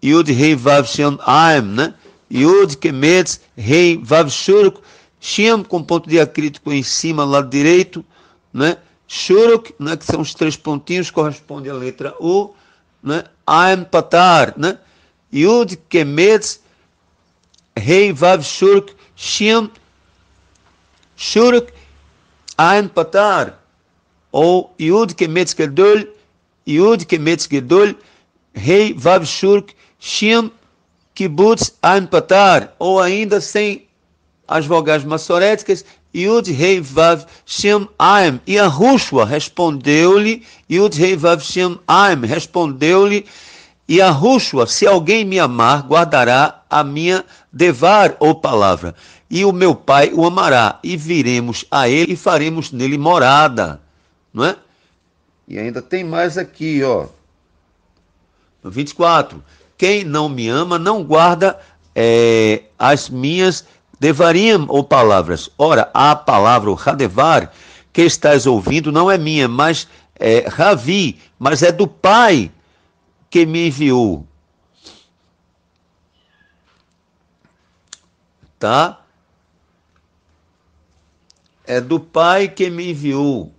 Yud rei Vavshem Aim, né? Yud Kemetz rei Vavshuruk, Shem com ponto diacrítico em cima, lado direito, né? Shuruk, né, que são os três pontinhos, corresponde à letra U, né? Aim Patar, né? Yud Kemetz Hei Vav Shurk Shim Shurk Ein Patar ou Yud Kemetz Gedol Yud Kemetz Gedol Hei Vav Shurk Shim kibutz Ein Patar ou ainda sem as vogais maçoréticas Yud Hei Vav Shem Aim e a Rushwa respondeu-lhe Yud Hei Vav Shem Aim respondeu-lhe e a Rússia, se alguém me amar, guardará a minha devar ou palavra, e o meu pai o amará, e viremos a ele e faremos nele morada. Não é? E ainda tem mais aqui, ó. 24. Quem não me ama não guarda é, as minhas devariam ou palavras. Ora, a palavra, o radevar, que estás ouvindo, não é minha, mas é Ravi, mas é do Pai que me enviou. Tá? É do Pai que me enviou.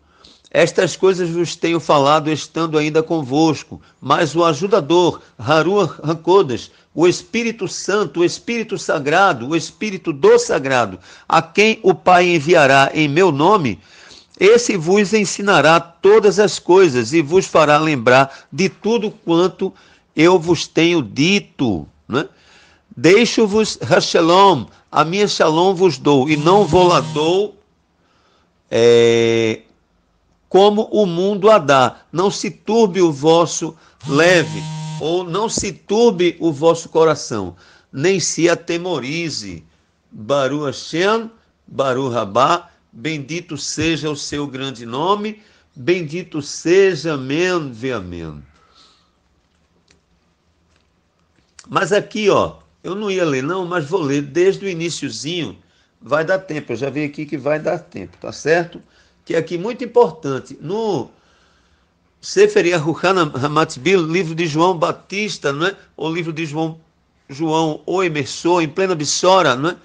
Estas coisas vos tenho falado estando ainda convosco, mas o ajudador, Haru Rancodas, o Espírito Santo, o Espírito Sagrado, o Espírito do Sagrado, a quem o Pai enviará em meu nome, esse vos ensinará todas as coisas e vos fará lembrar de tudo quanto eu vos tenho dito. Né? Deixo-vos Hashalom, a minha Shalom vos dou, e não vou lá dou é, como o mundo a dá. Não se turbe o vosso leve, ou não se turbe o vosso coração, nem se atemorize. Baru Hashem, Baru Rabá, Bendito seja o seu grande nome, bendito seja, amém, vê amém. Mas aqui, ó, eu não ia ler não, mas vou ler desde o iníciozinho, vai dar tempo, eu já vi aqui que vai dar tempo, tá certo? Que é aqui muito importante, no Sefer Yehuchan Hamatzbil, livro de João Batista, não é? Ou livro de João, João o Imersor, em plena Bissora, não é?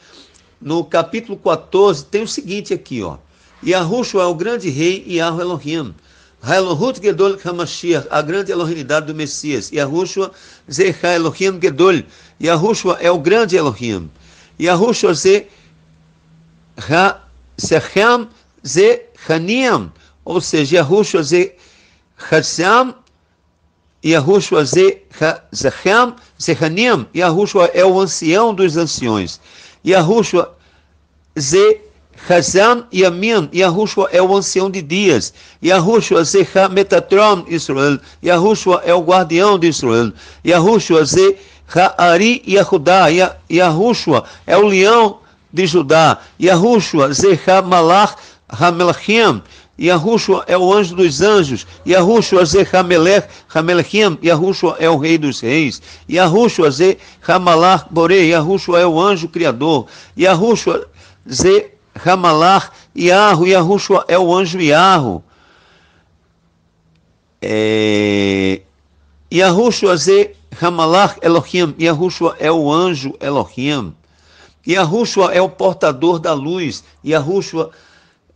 no capítulo 14, tem o seguinte aqui, ó. Yahushua é o grande rei, e Yahu Elohim. Ha'elohut Gedol Hamashiach, a grande Elohimidade do Messias. Yahushua Ze Elohim Gedol. Yahushua é o grande Elohim. Yahushua Ze Secham Ze Haniam. Ou seja, Yahushua Ze Hatzam Yahushua Zecham, Zechanim, Yahushua é o ancião dos anciões. Yahushua ze Hazan Yamin, Yahushua é o ancião de dias, Yahushua Zeha Metatron Israel, Yahushua é o guardião de Israel, Yahushua ze Ari Yahudá, Yahushua é o leão de Judá, Yahushua ze Malach Hamelchim, Yahushua é o anjo dos anjos, Yahushua ze Melech Hamelchim, Yahushua é o rei dos reis, Yahushua Zeha Malach Borei Yahushua é o anjo criador, Yahushua Ze Ramalach Yahu, Yahushua é o anjo Yahu. É... Yahushua Ze Ramalach Elohim, Yahushua é o anjo Elohim. Yahushua é o portador da luz. Yahushua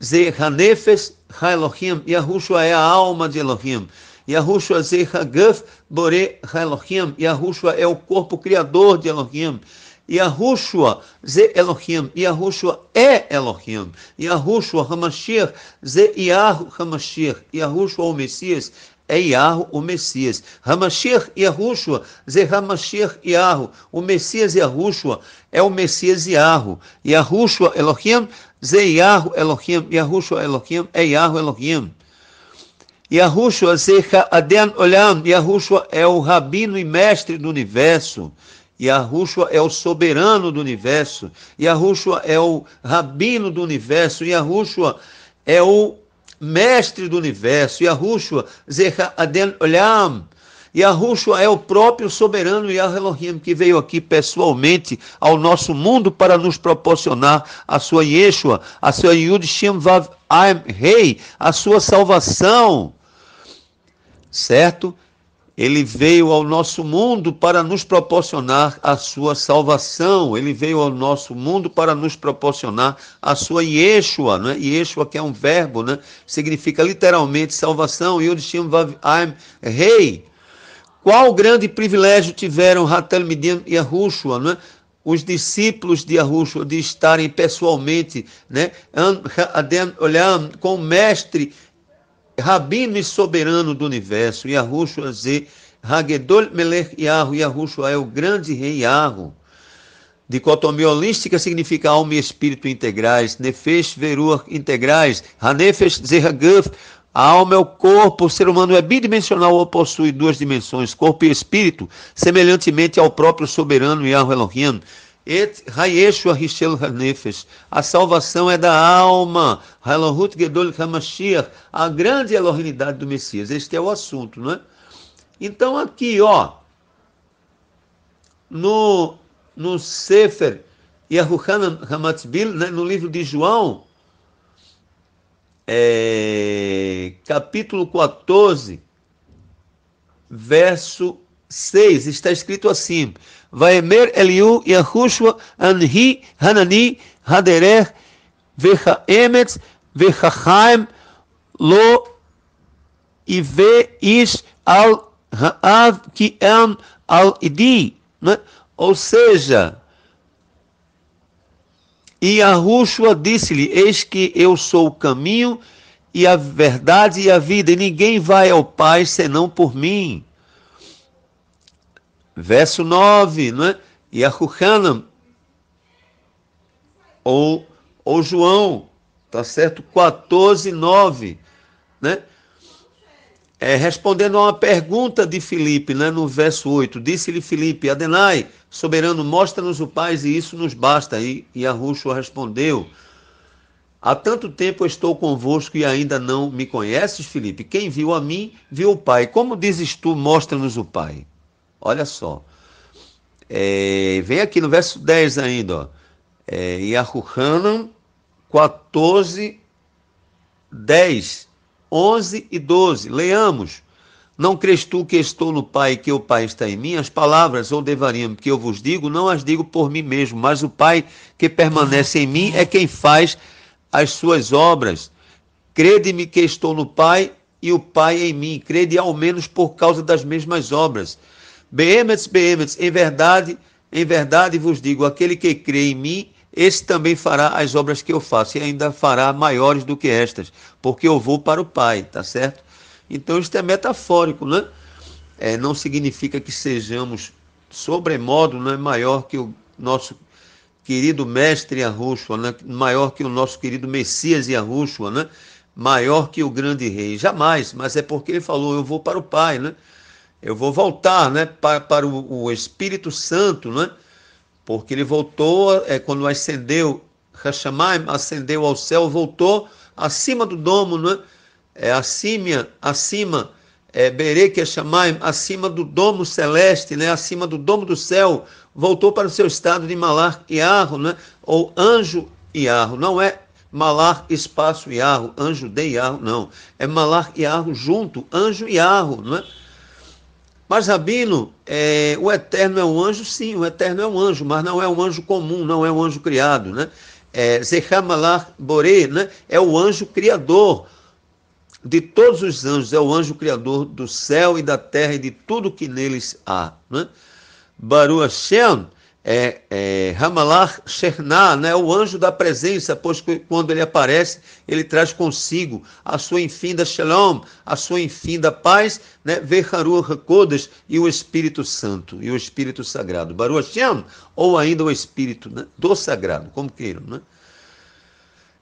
Ze Hanefes Ha Elohim, Yahushua é a alma de Elohim. Yahushua Ze Hagaf Bore Ha Elohim, Yahushua é o corpo criador de Elohim. Yahushua ze Elohim, Yahushua é Elohim, Yahushua Hamashir, ze Yahu Hamashir. Yahushua o Messias é Yahu o Messias. Hamashir Yahushua, Ze Hamashir Yahu, o Messias Yahushua é o Messias Yahu, Yahushua Elohim, Ze Yahu Elohim, Yahushua Elohim é Yahu Elohim. Yahushua Ze Aden Olam, Yahushua é o rabino e mestre do universo. E a Rússia é o soberano do universo, e a Rússia é o rabino do universo, e a Rússia é o mestre do universo, e a Rússia, Zeha Aden Olam, e a Rússia é o próprio soberano e Elohim que veio aqui pessoalmente ao nosso mundo para nos proporcionar a sua Yeshua, a sua Yud Shem Vav Aim Rei, a sua salvação. Certo? Ele veio ao nosso mundo para nos proporcionar a sua salvação. Ele veio ao nosso mundo para nos proporcionar a sua Yeshua. Né? Yeshua, que é um verbo, né? significa literalmente salvação. E Yudhishim Vav Rei. Qual grande privilégio tiveram Hatel Midian e Yahushua, né? os discípulos de Yahushua, de estarem pessoalmente né? com o mestre Rabino e soberano do universo, Yahushua Z, Hagedol Melech Yahu, Yahushua é o grande rei Yahu. Dicotomia holística significa alma e espírito integrais, nefesh veruach integrais, hanefesh zehaguf, a alma é o corpo, o ser humano é bidimensional ou possui duas dimensões, corpo e espírito, semelhantemente ao próprio soberano Yahu Elohim. Et Hayeshua Hishel Hanefesh. A salvação é da alma. Halohut Gedol Hamashiach. A grande elohinidade do Messias. Este é o assunto, não é? Então aqui, ó. No, no Sefer Yahuhan Hamatzbil, né, no livro de João, é, capítulo 14, verso 6 está escrito assim: Vaemer Eliu Yahushua Anhi Hanani Haderer vecha Haim Lo Ive Ish Al Haav Kiam Al Idi. Né? Ou seja, e Yahushua disse-lhe: Eis que eu sou o caminho e a verdade e a vida, e ninguém vai ao Pai senão por mim. Verso 9, não é? Yahuhanam, ou, ou João, tá certo? 14, 9, né? É, respondendo a uma pergunta de Filipe, né, no verso 8, disse-lhe Filipe, Adenai, soberano, mostra-nos o Pai e isso nos basta. E, e respondeu, há tanto tempo estou convosco e ainda não me conheces, Filipe? Quem viu a mim, viu o Pai. Como dizes tu, mostra-nos o Pai? Olha só. É, vem aqui no verso 10 ainda, ó. É, Yahuhanan 14, 10, 11 e 12. Leamos. Não crês tu que estou no Pai, e que o Pai está em mim? As palavras ou devariam que eu vos digo, não as digo por mim mesmo, mas o Pai que permanece em mim é quem faz as suas obras. Crede-me que estou no Pai e o Pai em mim. Crede ao menos por causa das mesmas obras. Beemets, beemets, em verdade, em verdade vos digo, aquele que crê em mim, esse também fará as obras que eu faço, e ainda fará maiores do que estas, porque eu vou para o Pai, tá certo? Então isto é metafórico, né? É, não significa que sejamos sobremodo né, maior que o nosso querido mestre Arrushua, né? maior que o nosso querido Messias e Arrushua, né? maior que o grande rei. Jamais, mas é porque ele falou, eu vou para o Pai, né? eu vou voltar né, para, para o, o Espírito Santo, né? porque ele voltou, é, quando ascendeu, Hashemaim ascendeu ao céu, voltou acima do domo, né? é, acima, acima, é, Berek acima do domo celeste, né? acima do domo do céu, voltou para o seu estado de Malar arro, né? ou anjo e arro. não é Malar, espaço e arro, anjo de arro, não. É Malar arro junto, anjo Arro, não é? Mas, Rabino, é, o Eterno é um anjo? Sim, o Eterno é um anjo, mas não é um anjo comum, não é um anjo criado, né? É, Bore, né? É o anjo criador de todos os anjos, é o anjo criador do céu e da terra e de tudo que neles há, né? Hashem, é, é, Hamalach né, o anjo da presença, pois quando ele aparece, ele traz consigo a sua infinda Shalom, a sua infinda paz, né, Verharu HaKodesh e o Espírito Santo, e o Espírito Sagrado, Baruch Hashem, ou ainda o Espírito né, do Sagrado, como queiram, né?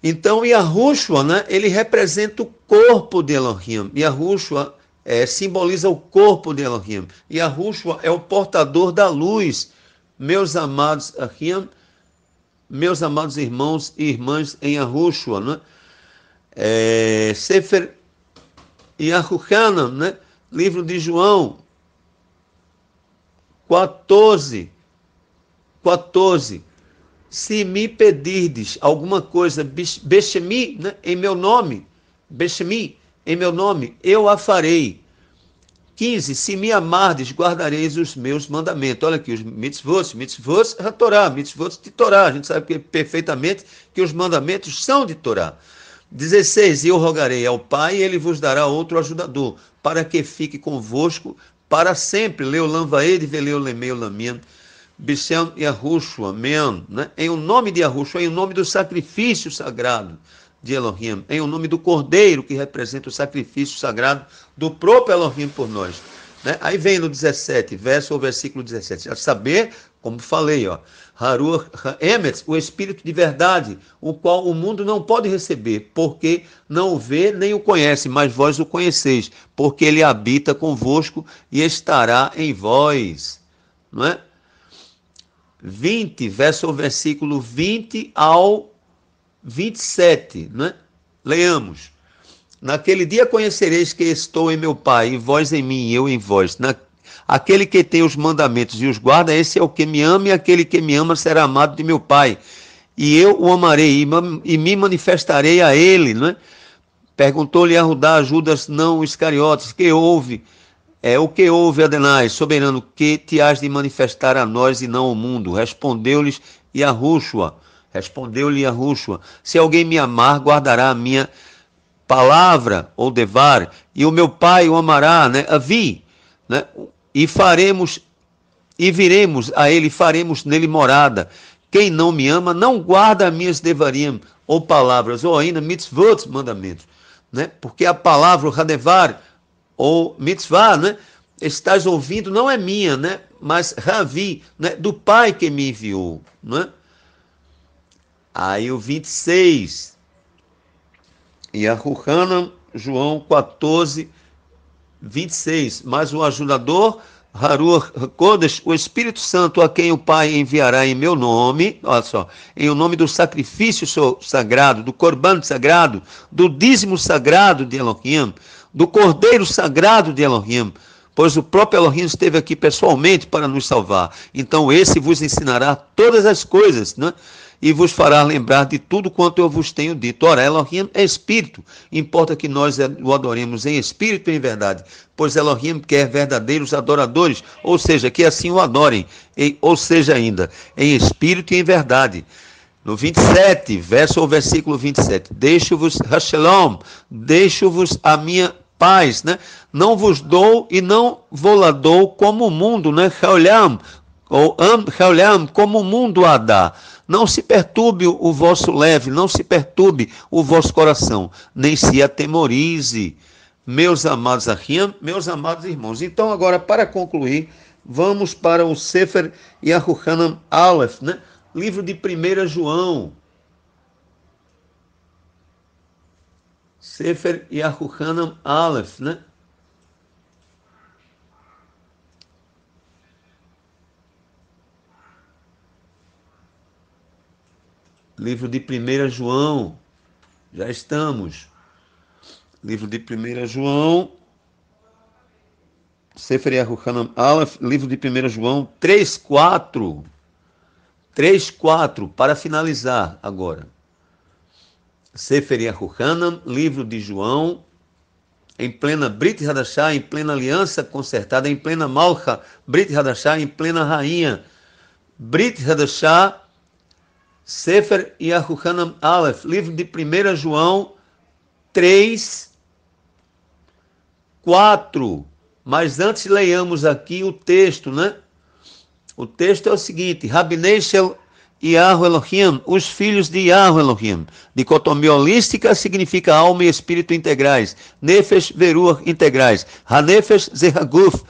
Então, Yahushua, né, ele representa o corpo de Elohim, Yahushua é, simboliza o corpo de Elohim, Yahushua é o portador da luz, meus amados Achim, é, meus amados irmãos e irmãs em Arrushua, né? É, Sefer Yahuchanan, né? livro de João, 14, 14. Se me pedirdes alguma coisa, Bechemi, né? em meu nome, Bechemi, em meu nome, eu a farei. 15. Se me amardes, guardareis os meus mandamentos. Olha aqui, os mitzvot, mitzvot é a Torá, mitzvot de Torá. A gente sabe que, é perfeitamente que os mandamentos são de Torá. 16. E eu rogarei ao Pai, e ele vos dará outro ajudador, para que fique convosco para sempre. Leolam vaed veleu lemeu lamien. e Yahushua, amém. Né? Em o nome de Yahushua, em o nome do sacrifício sagrado de Elohim, em o nome do Cordeiro, que representa o sacrifício sagrado do próprio Elohim por nós. Né? Aí vem no 17, verso ou versículo 17, a saber, como falei, ó, Harur Emet, o Espírito de verdade, o qual o mundo não pode receber, porque não o vê nem o conhece, mas vós o conheceis, porque ele habita convosco e estará em vós. Não é? 20, verso ou versículo 20 ao 27, né? Leamos. Naquele dia conhecereis que estou em meu Pai, e vós em mim, e eu em vós. Na... Aquele que tem os mandamentos e os guarda, esse é o que me ama, e aquele que me ama será amado de meu Pai. E eu o amarei, e, e me manifestarei a ele, né? Perguntou-lhe a Rudá, Judas, não Iscariotes, que houve? É o que houve, Adenais, soberano, que te has de manifestar a nós e não ao mundo. Respondeu-lhes e a Respondeu-lhe a Rússua: Se alguém me amar, guardará a minha palavra, ou devar, e o meu pai o amará, né? Avi, né? E faremos, e viremos a ele, faremos nele morada. Quem não me ama, não guarda minhas devarim, ou palavras, ou ainda mitzvot, mandamentos, né? Porque a palavra, o hadevar, ou mitzvah, né? Estás ouvindo, não é minha, né? Mas Ravi, né? do Pai que me enviou, né? Aí o 26. E a Ruhanan, João 14, 26. Mas o ajudador, Harur Kodesh, o Espírito Santo, a quem o Pai enviará em meu nome, olha só, em o nome do sacrifício sagrado, do corbano sagrado, do dízimo sagrado de Elohim, do cordeiro sagrado de Elohim, pois o próprio Elohim esteve aqui pessoalmente para nos salvar. Então esse vos ensinará todas as coisas, né? e vos fará lembrar de tudo quanto eu vos tenho dito. Ora, Elohim é espírito, importa que nós é, o adoremos em espírito e em verdade, pois Elohim quer verdadeiros adoradores, ou seja, que assim o adorem, ou seja, ainda em espírito e em verdade. No 27, verso ou versículo 27, deixo-vos, Hashelom, deixo-vos a minha paz, né? Não vos dou e não vou lá dou como o mundo, né? Haolam, ou Heuleam, como o mundo a dá. Não se perturbe o vosso leve, não se perturbe o vosso coração, nem se atemorize, meus amados Ahiam, meus amados irmãos. Então, agora, para concluir, vamos para o Sefer Yahuhanam Aleph, né? livro de 1 João. Sefer Yahuhanam Aleph, né? Livro de 1 João, já estamos. Livro de 1 João, Sefer Yehukanam Aleph, livro de 1 João 3, 4. 3, 4, para finalizar agora. Sefer Yehukanam, livro de João, em plena Brit Hadashah, em plena aliança consertada, em plena Malcha, Brit Hadashah, em plena rainha. Brit Hadashah Sefer Yahuhanam Aleph, livro de 1 João 3, 4. Mas antes leiamos aqui o texto, né? O texto é o seguinte: Rabineshel Yahu Elohim, os filhos de Yahu Elohim. Dicotomia holística significa alma e espírito integrais. Nefesh Veruach integrais. Hanefesh Zehaguf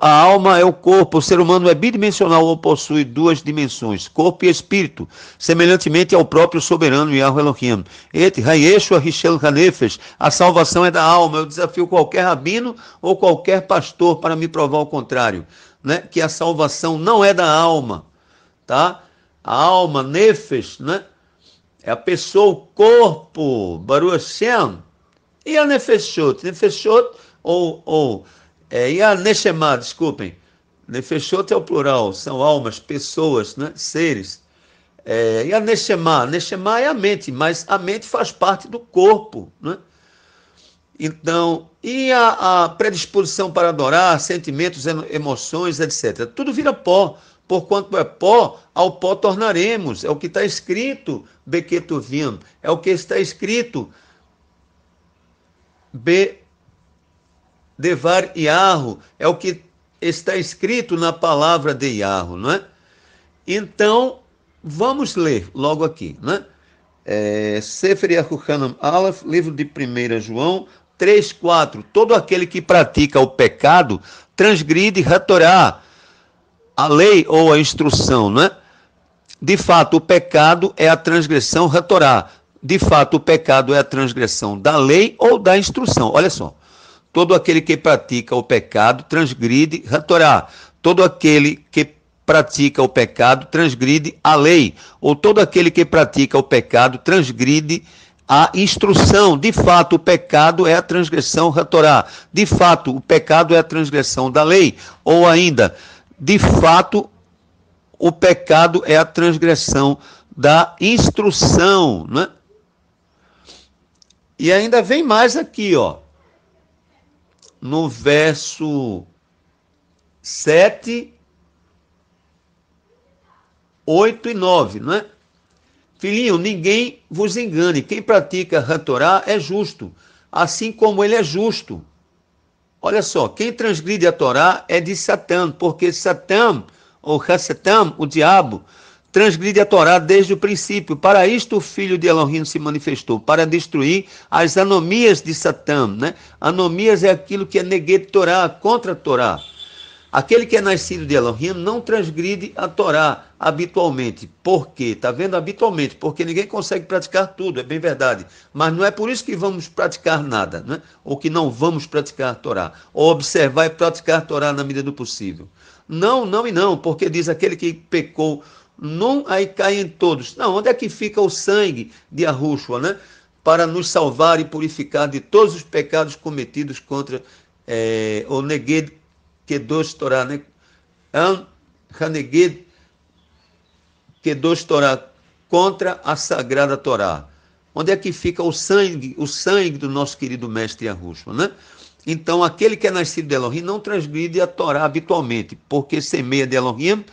a alma é o corpo, o ser humano é bidimensional ou possui duas dimensões, corpo e espírito, semelhantemente ao próprio soberano Yahweh Elohim. Et Hayeshua Richel Hanefes, a salvação é da alma. Eu desafio qualquer rabino ou qualquer pastor para me provar o contrário, né? que a salvação não é da alma, tá? A alma, Nefes, né? é a pessoa, o corpo, Baruch Hashem, e a Nefeshot, Nefeshot ou... ou é, e a Neshemá, desculpem, Nefeshot né, é o plural, são almas, pessoas, né? seres. É, e a Neshemá, Neshemá é a mente, mas a mente faz parte do corpo. Né? Então, e a, a predisposição para adorar, sentimentos, emoções, etc. Tudo vira pó, porquanto é pó, ao pó tornaremos. É o que está escrito, Bequetuvim. É o que está escrito, Be Devar Iarro é o que está escrito na palavra de Iarro, não é? Então, vamos ler logo aqui, né? É, Sefer Yahukanam Aleph, livro de 1 João 3, 4. Todo aquele que pratica o pecado transgride a Torá, a lei ou a instrução, é? De fato, o pecado é a transgressão ratorá. De fato, o pecado é a transgressão da lei ou da instrução. Olha só. Todo aquele que pratica o pecado transgride a Torá. Todo aquele que pratica o pecado transgride a lei. Ou todo aquele que pratica o pecado transgride a instrução. De fato, o pecado é a transgressão da Torá. De fato, o pecado é a transgressão da lei. Ou ainda, de fato, o pecado é a transgressão da instrução, né? E ainda vem mais aqui, ó no verso 7, 8 e 9, não é? Filhinho, ninguém vos engane. Quem pratica Rantorá é justo, assim como ele é justo. Olha só, quem transgride a Torá é de Satã, porque Satã, ou Hasatã, o diabo, transgride a Torá desde o princípio. Para isto o filho de Elohim se manifestou, para destruir as anomias de Satã. Né? Anomias é aquilo que é neguete Torá, contra a Torá. Aquele que é nascido de Elohim não transgride a Torá habitualmente. Por quê? Está vendo? Habitualmente. Porque ninguém consegue praticar tudo, é bem verdade. Mas não é por isso que vamos praticar nada, né? ou que não vamos praticar a Torá, ou observar e praticar a Torá na medida do possível. Não, não e não, porque diz aquele que pecou num aí caem todos. Não, onde é que fica o sangue de Arrushua, né? Para nos salvar e purificar de todos os pecados cometidos contra é, o Neged Kedosh Torah, né? An Haneged Kedosh Torah, contra a Sagrada Torá. Onde é que fica o sangue, o sangue do nosso querido mestre Arrushma, né? Então, aquele que é nascido de Elohim não transgride a Torá habitualmente, porque semeia de Elohim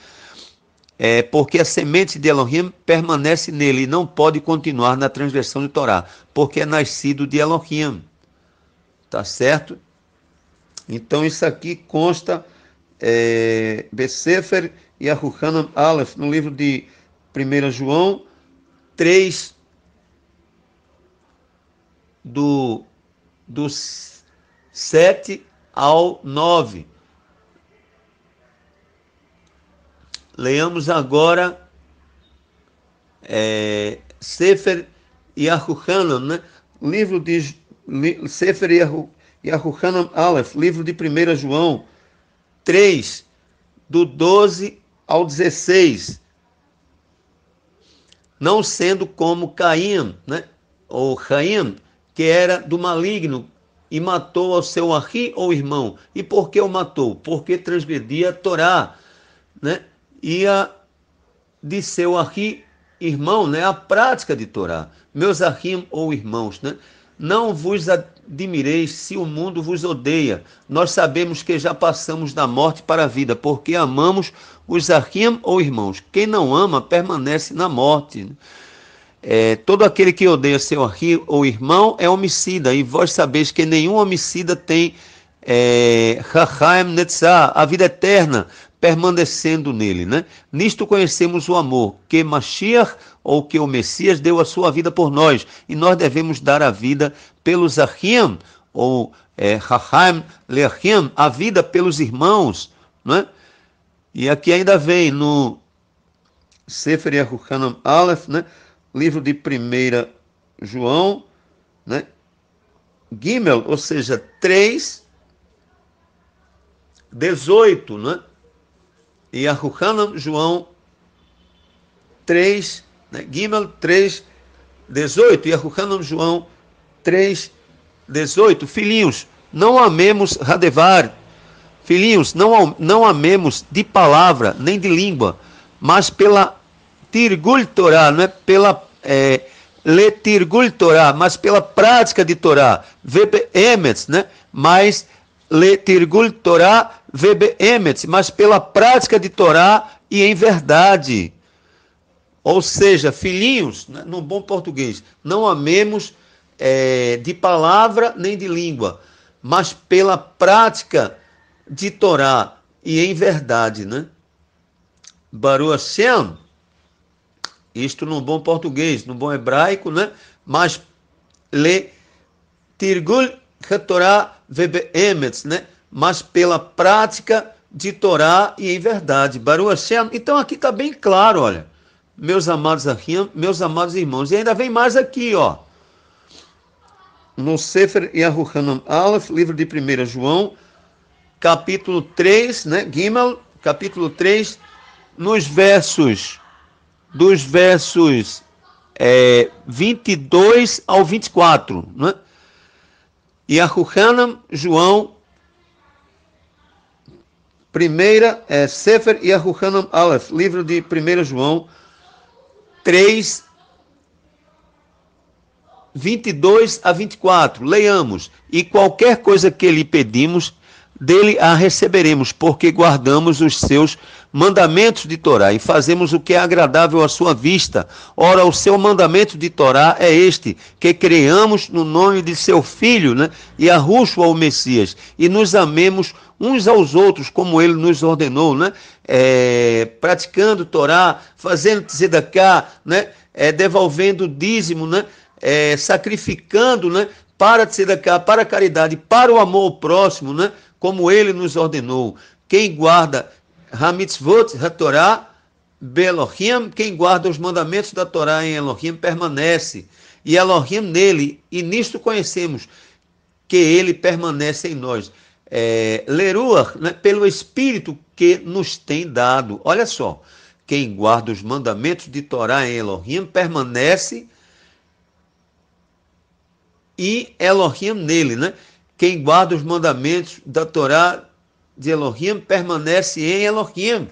é, porque a semente de Elohim permanece nele e não pode continuar na transgressão de Torá, porque é nascido de Elohim. Tá certo? Então isso aqui consta é, Besefer e a Aleph no livro de 1 João 3 do, do 7 ao 9. Leamos agora é, Sefer Yahuhanan, né? livro de Sefer Yahu, Yahuhanan Aleph, livro de 1 João 3, do 12 ao 16. Não sendo como Caim, né? ou Caim, que era do maligno, e matou ao seu arri ou irmão. E por que o matou? Porque transgredia a Torá. Né? ia de seu aqui irmão, né, a prática de Torá. Meus arrim ou irmãos, né? Não vos admireis se o mundo vos odeia. Nós sabemos que já passamos da morte para a vida, porque amamos os arrim ou irmãos. Quem não ama permanece na morte. É, todo aquele que odeia seu arrim ou irmão é homicida, e vós sabeis que nenhum homicida tem é, a vida eterna, permanecendo nele, né? Nisto conhecemos o amor que Mashiach ou que o Messias deu a sua vida por nós, e nós devemos dar a vida pelos Achim, ou é, Hacham Leachim, a vida pelos irmãos, né? E aqui ainda vem no Sefer Yehukanam Aleph, né? Livro de 1 João, né? Gimel, ou seja, 3, 18, né? E a Arruhanam, João 3, né? Gimel 3, 18. E a Arruhanam, João 3, 18. Filhinhos, não amemos Radevar. Filhinhos, não, não amemos de palavra, nem de língua, mas pela Tirgul Torá, não é pela é, Letirgul Torá, mas pela prática de Torá. Vebe Emets, né? Mas le tirgul Torá vebeemet, mas pela prática de Torá e em verdade. Ou seja, filhinhos, né, no bom português, não amemos é, de palavra nem de língua, mas pela prática de Torá e em verdade, né? Baruch Hashem, isto no bom português, no bom hebraico, né? Mas le tirgul Torá vebeemets, né? Mas pela prática de Torá e em verdade. Baruch Hashem. Então aqui está bem claro, olha. Meus amados, meus amados irmãos. E ainda vem mais aqui, ó. No Sefer Yahuhanam Aleph, livro de 1 João, capítulo 3, né? Gimel, capítulo 3, nos versos, dos versos é, 22 ao 24, né? E a Ruhanam, João, primeira, é, Sefer e a Ruhanam Aleph, livro de 1 João 3, 22 a 24. Leiamos. E qualquer coisa que lhe pedimos, dele a receberemos, porque guardamos os seus mandamentos de Torá e fazemos o que é agradável à sua vista. Ora, o seu mandamento de Torá é este: que creamos no nome de seu filho, né? E a ao Messias, e nos amemos uns aos outros, como ele nos ordenou, né? É, praticando Torá, fazendo tzedaká né? É, devolvendo dízimo, né? É, sacrificando, né? Para tzedaká para caridade, para o amor ao próximo, né? como ele nos ordenou. Quem guarda Hamitzvot, Torá, Belohim, quem guarda os mandamentos da Torá em Elohim permanece, e Elohim nele, e nisto conhecemos que ele permanece em nós. É, Leruach, né, pelo Espírito que nos tem dado. Olha só, quem guarda os mandamentos de Torá em Elohim permanece e Elohim nele, né? Quem guarda os mandamentos da Torá de Elohim permanece em Elohim.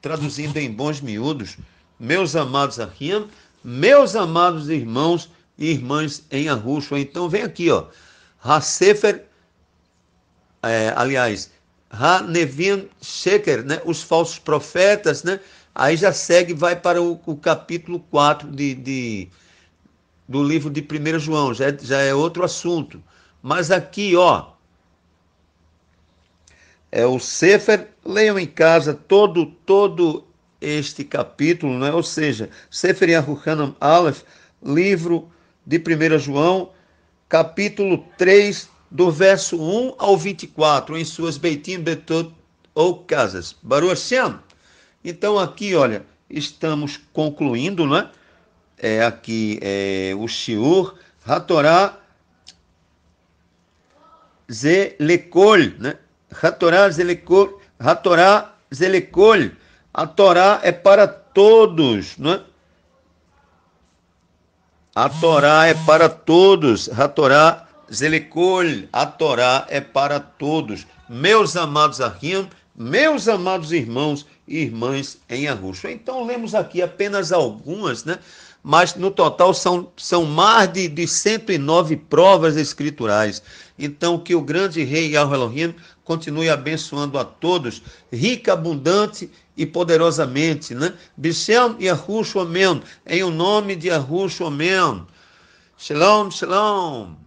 Traduzindo em bons miúdos, meus amados Ahim, meus amados irmãos e irmãs em Arruxo. Então vem aqui, ó. Hasefer, é, aliás, Hanevin Sheker, né? os falsos profetas, né? Aí já segue, vai para o, o capítulo 4 de, de, do livro de 1 João, já, é, já é outro assunto. Mas aqui, ó, é o Sefer, leiam em casa todo todo este capítulo, né? ou seja, Sefer Yahuhanam Aleph, livro de 1 João, capítulo 3, do verso 1 ao 24, em suas Beitim Betot ou casas. Baruch Então aqui, olha, estamos concluindo, né? É aqui é, o Shiur, Hatorah, Zelekol, né? Hatorá Zelekol, Hatorá Zelekol. A Torá é para todos, não é? A Torá é para todos. A Torá, Zelekol, a Torá é para todos. Meus amados Arrim, meus amados irmãos e irmãs em Arruxo. Então, lemos aqui apenas algumas, né? Mas no total são, são mais de, de 109 provas escriturais. Então, que o grande rei Yahweh Elohim continue abençoando a todos, rica, abundante e poderosamente, né? Bishem Yahushua Amen, em o nome de Yahushua Amen. Shalom, shalom.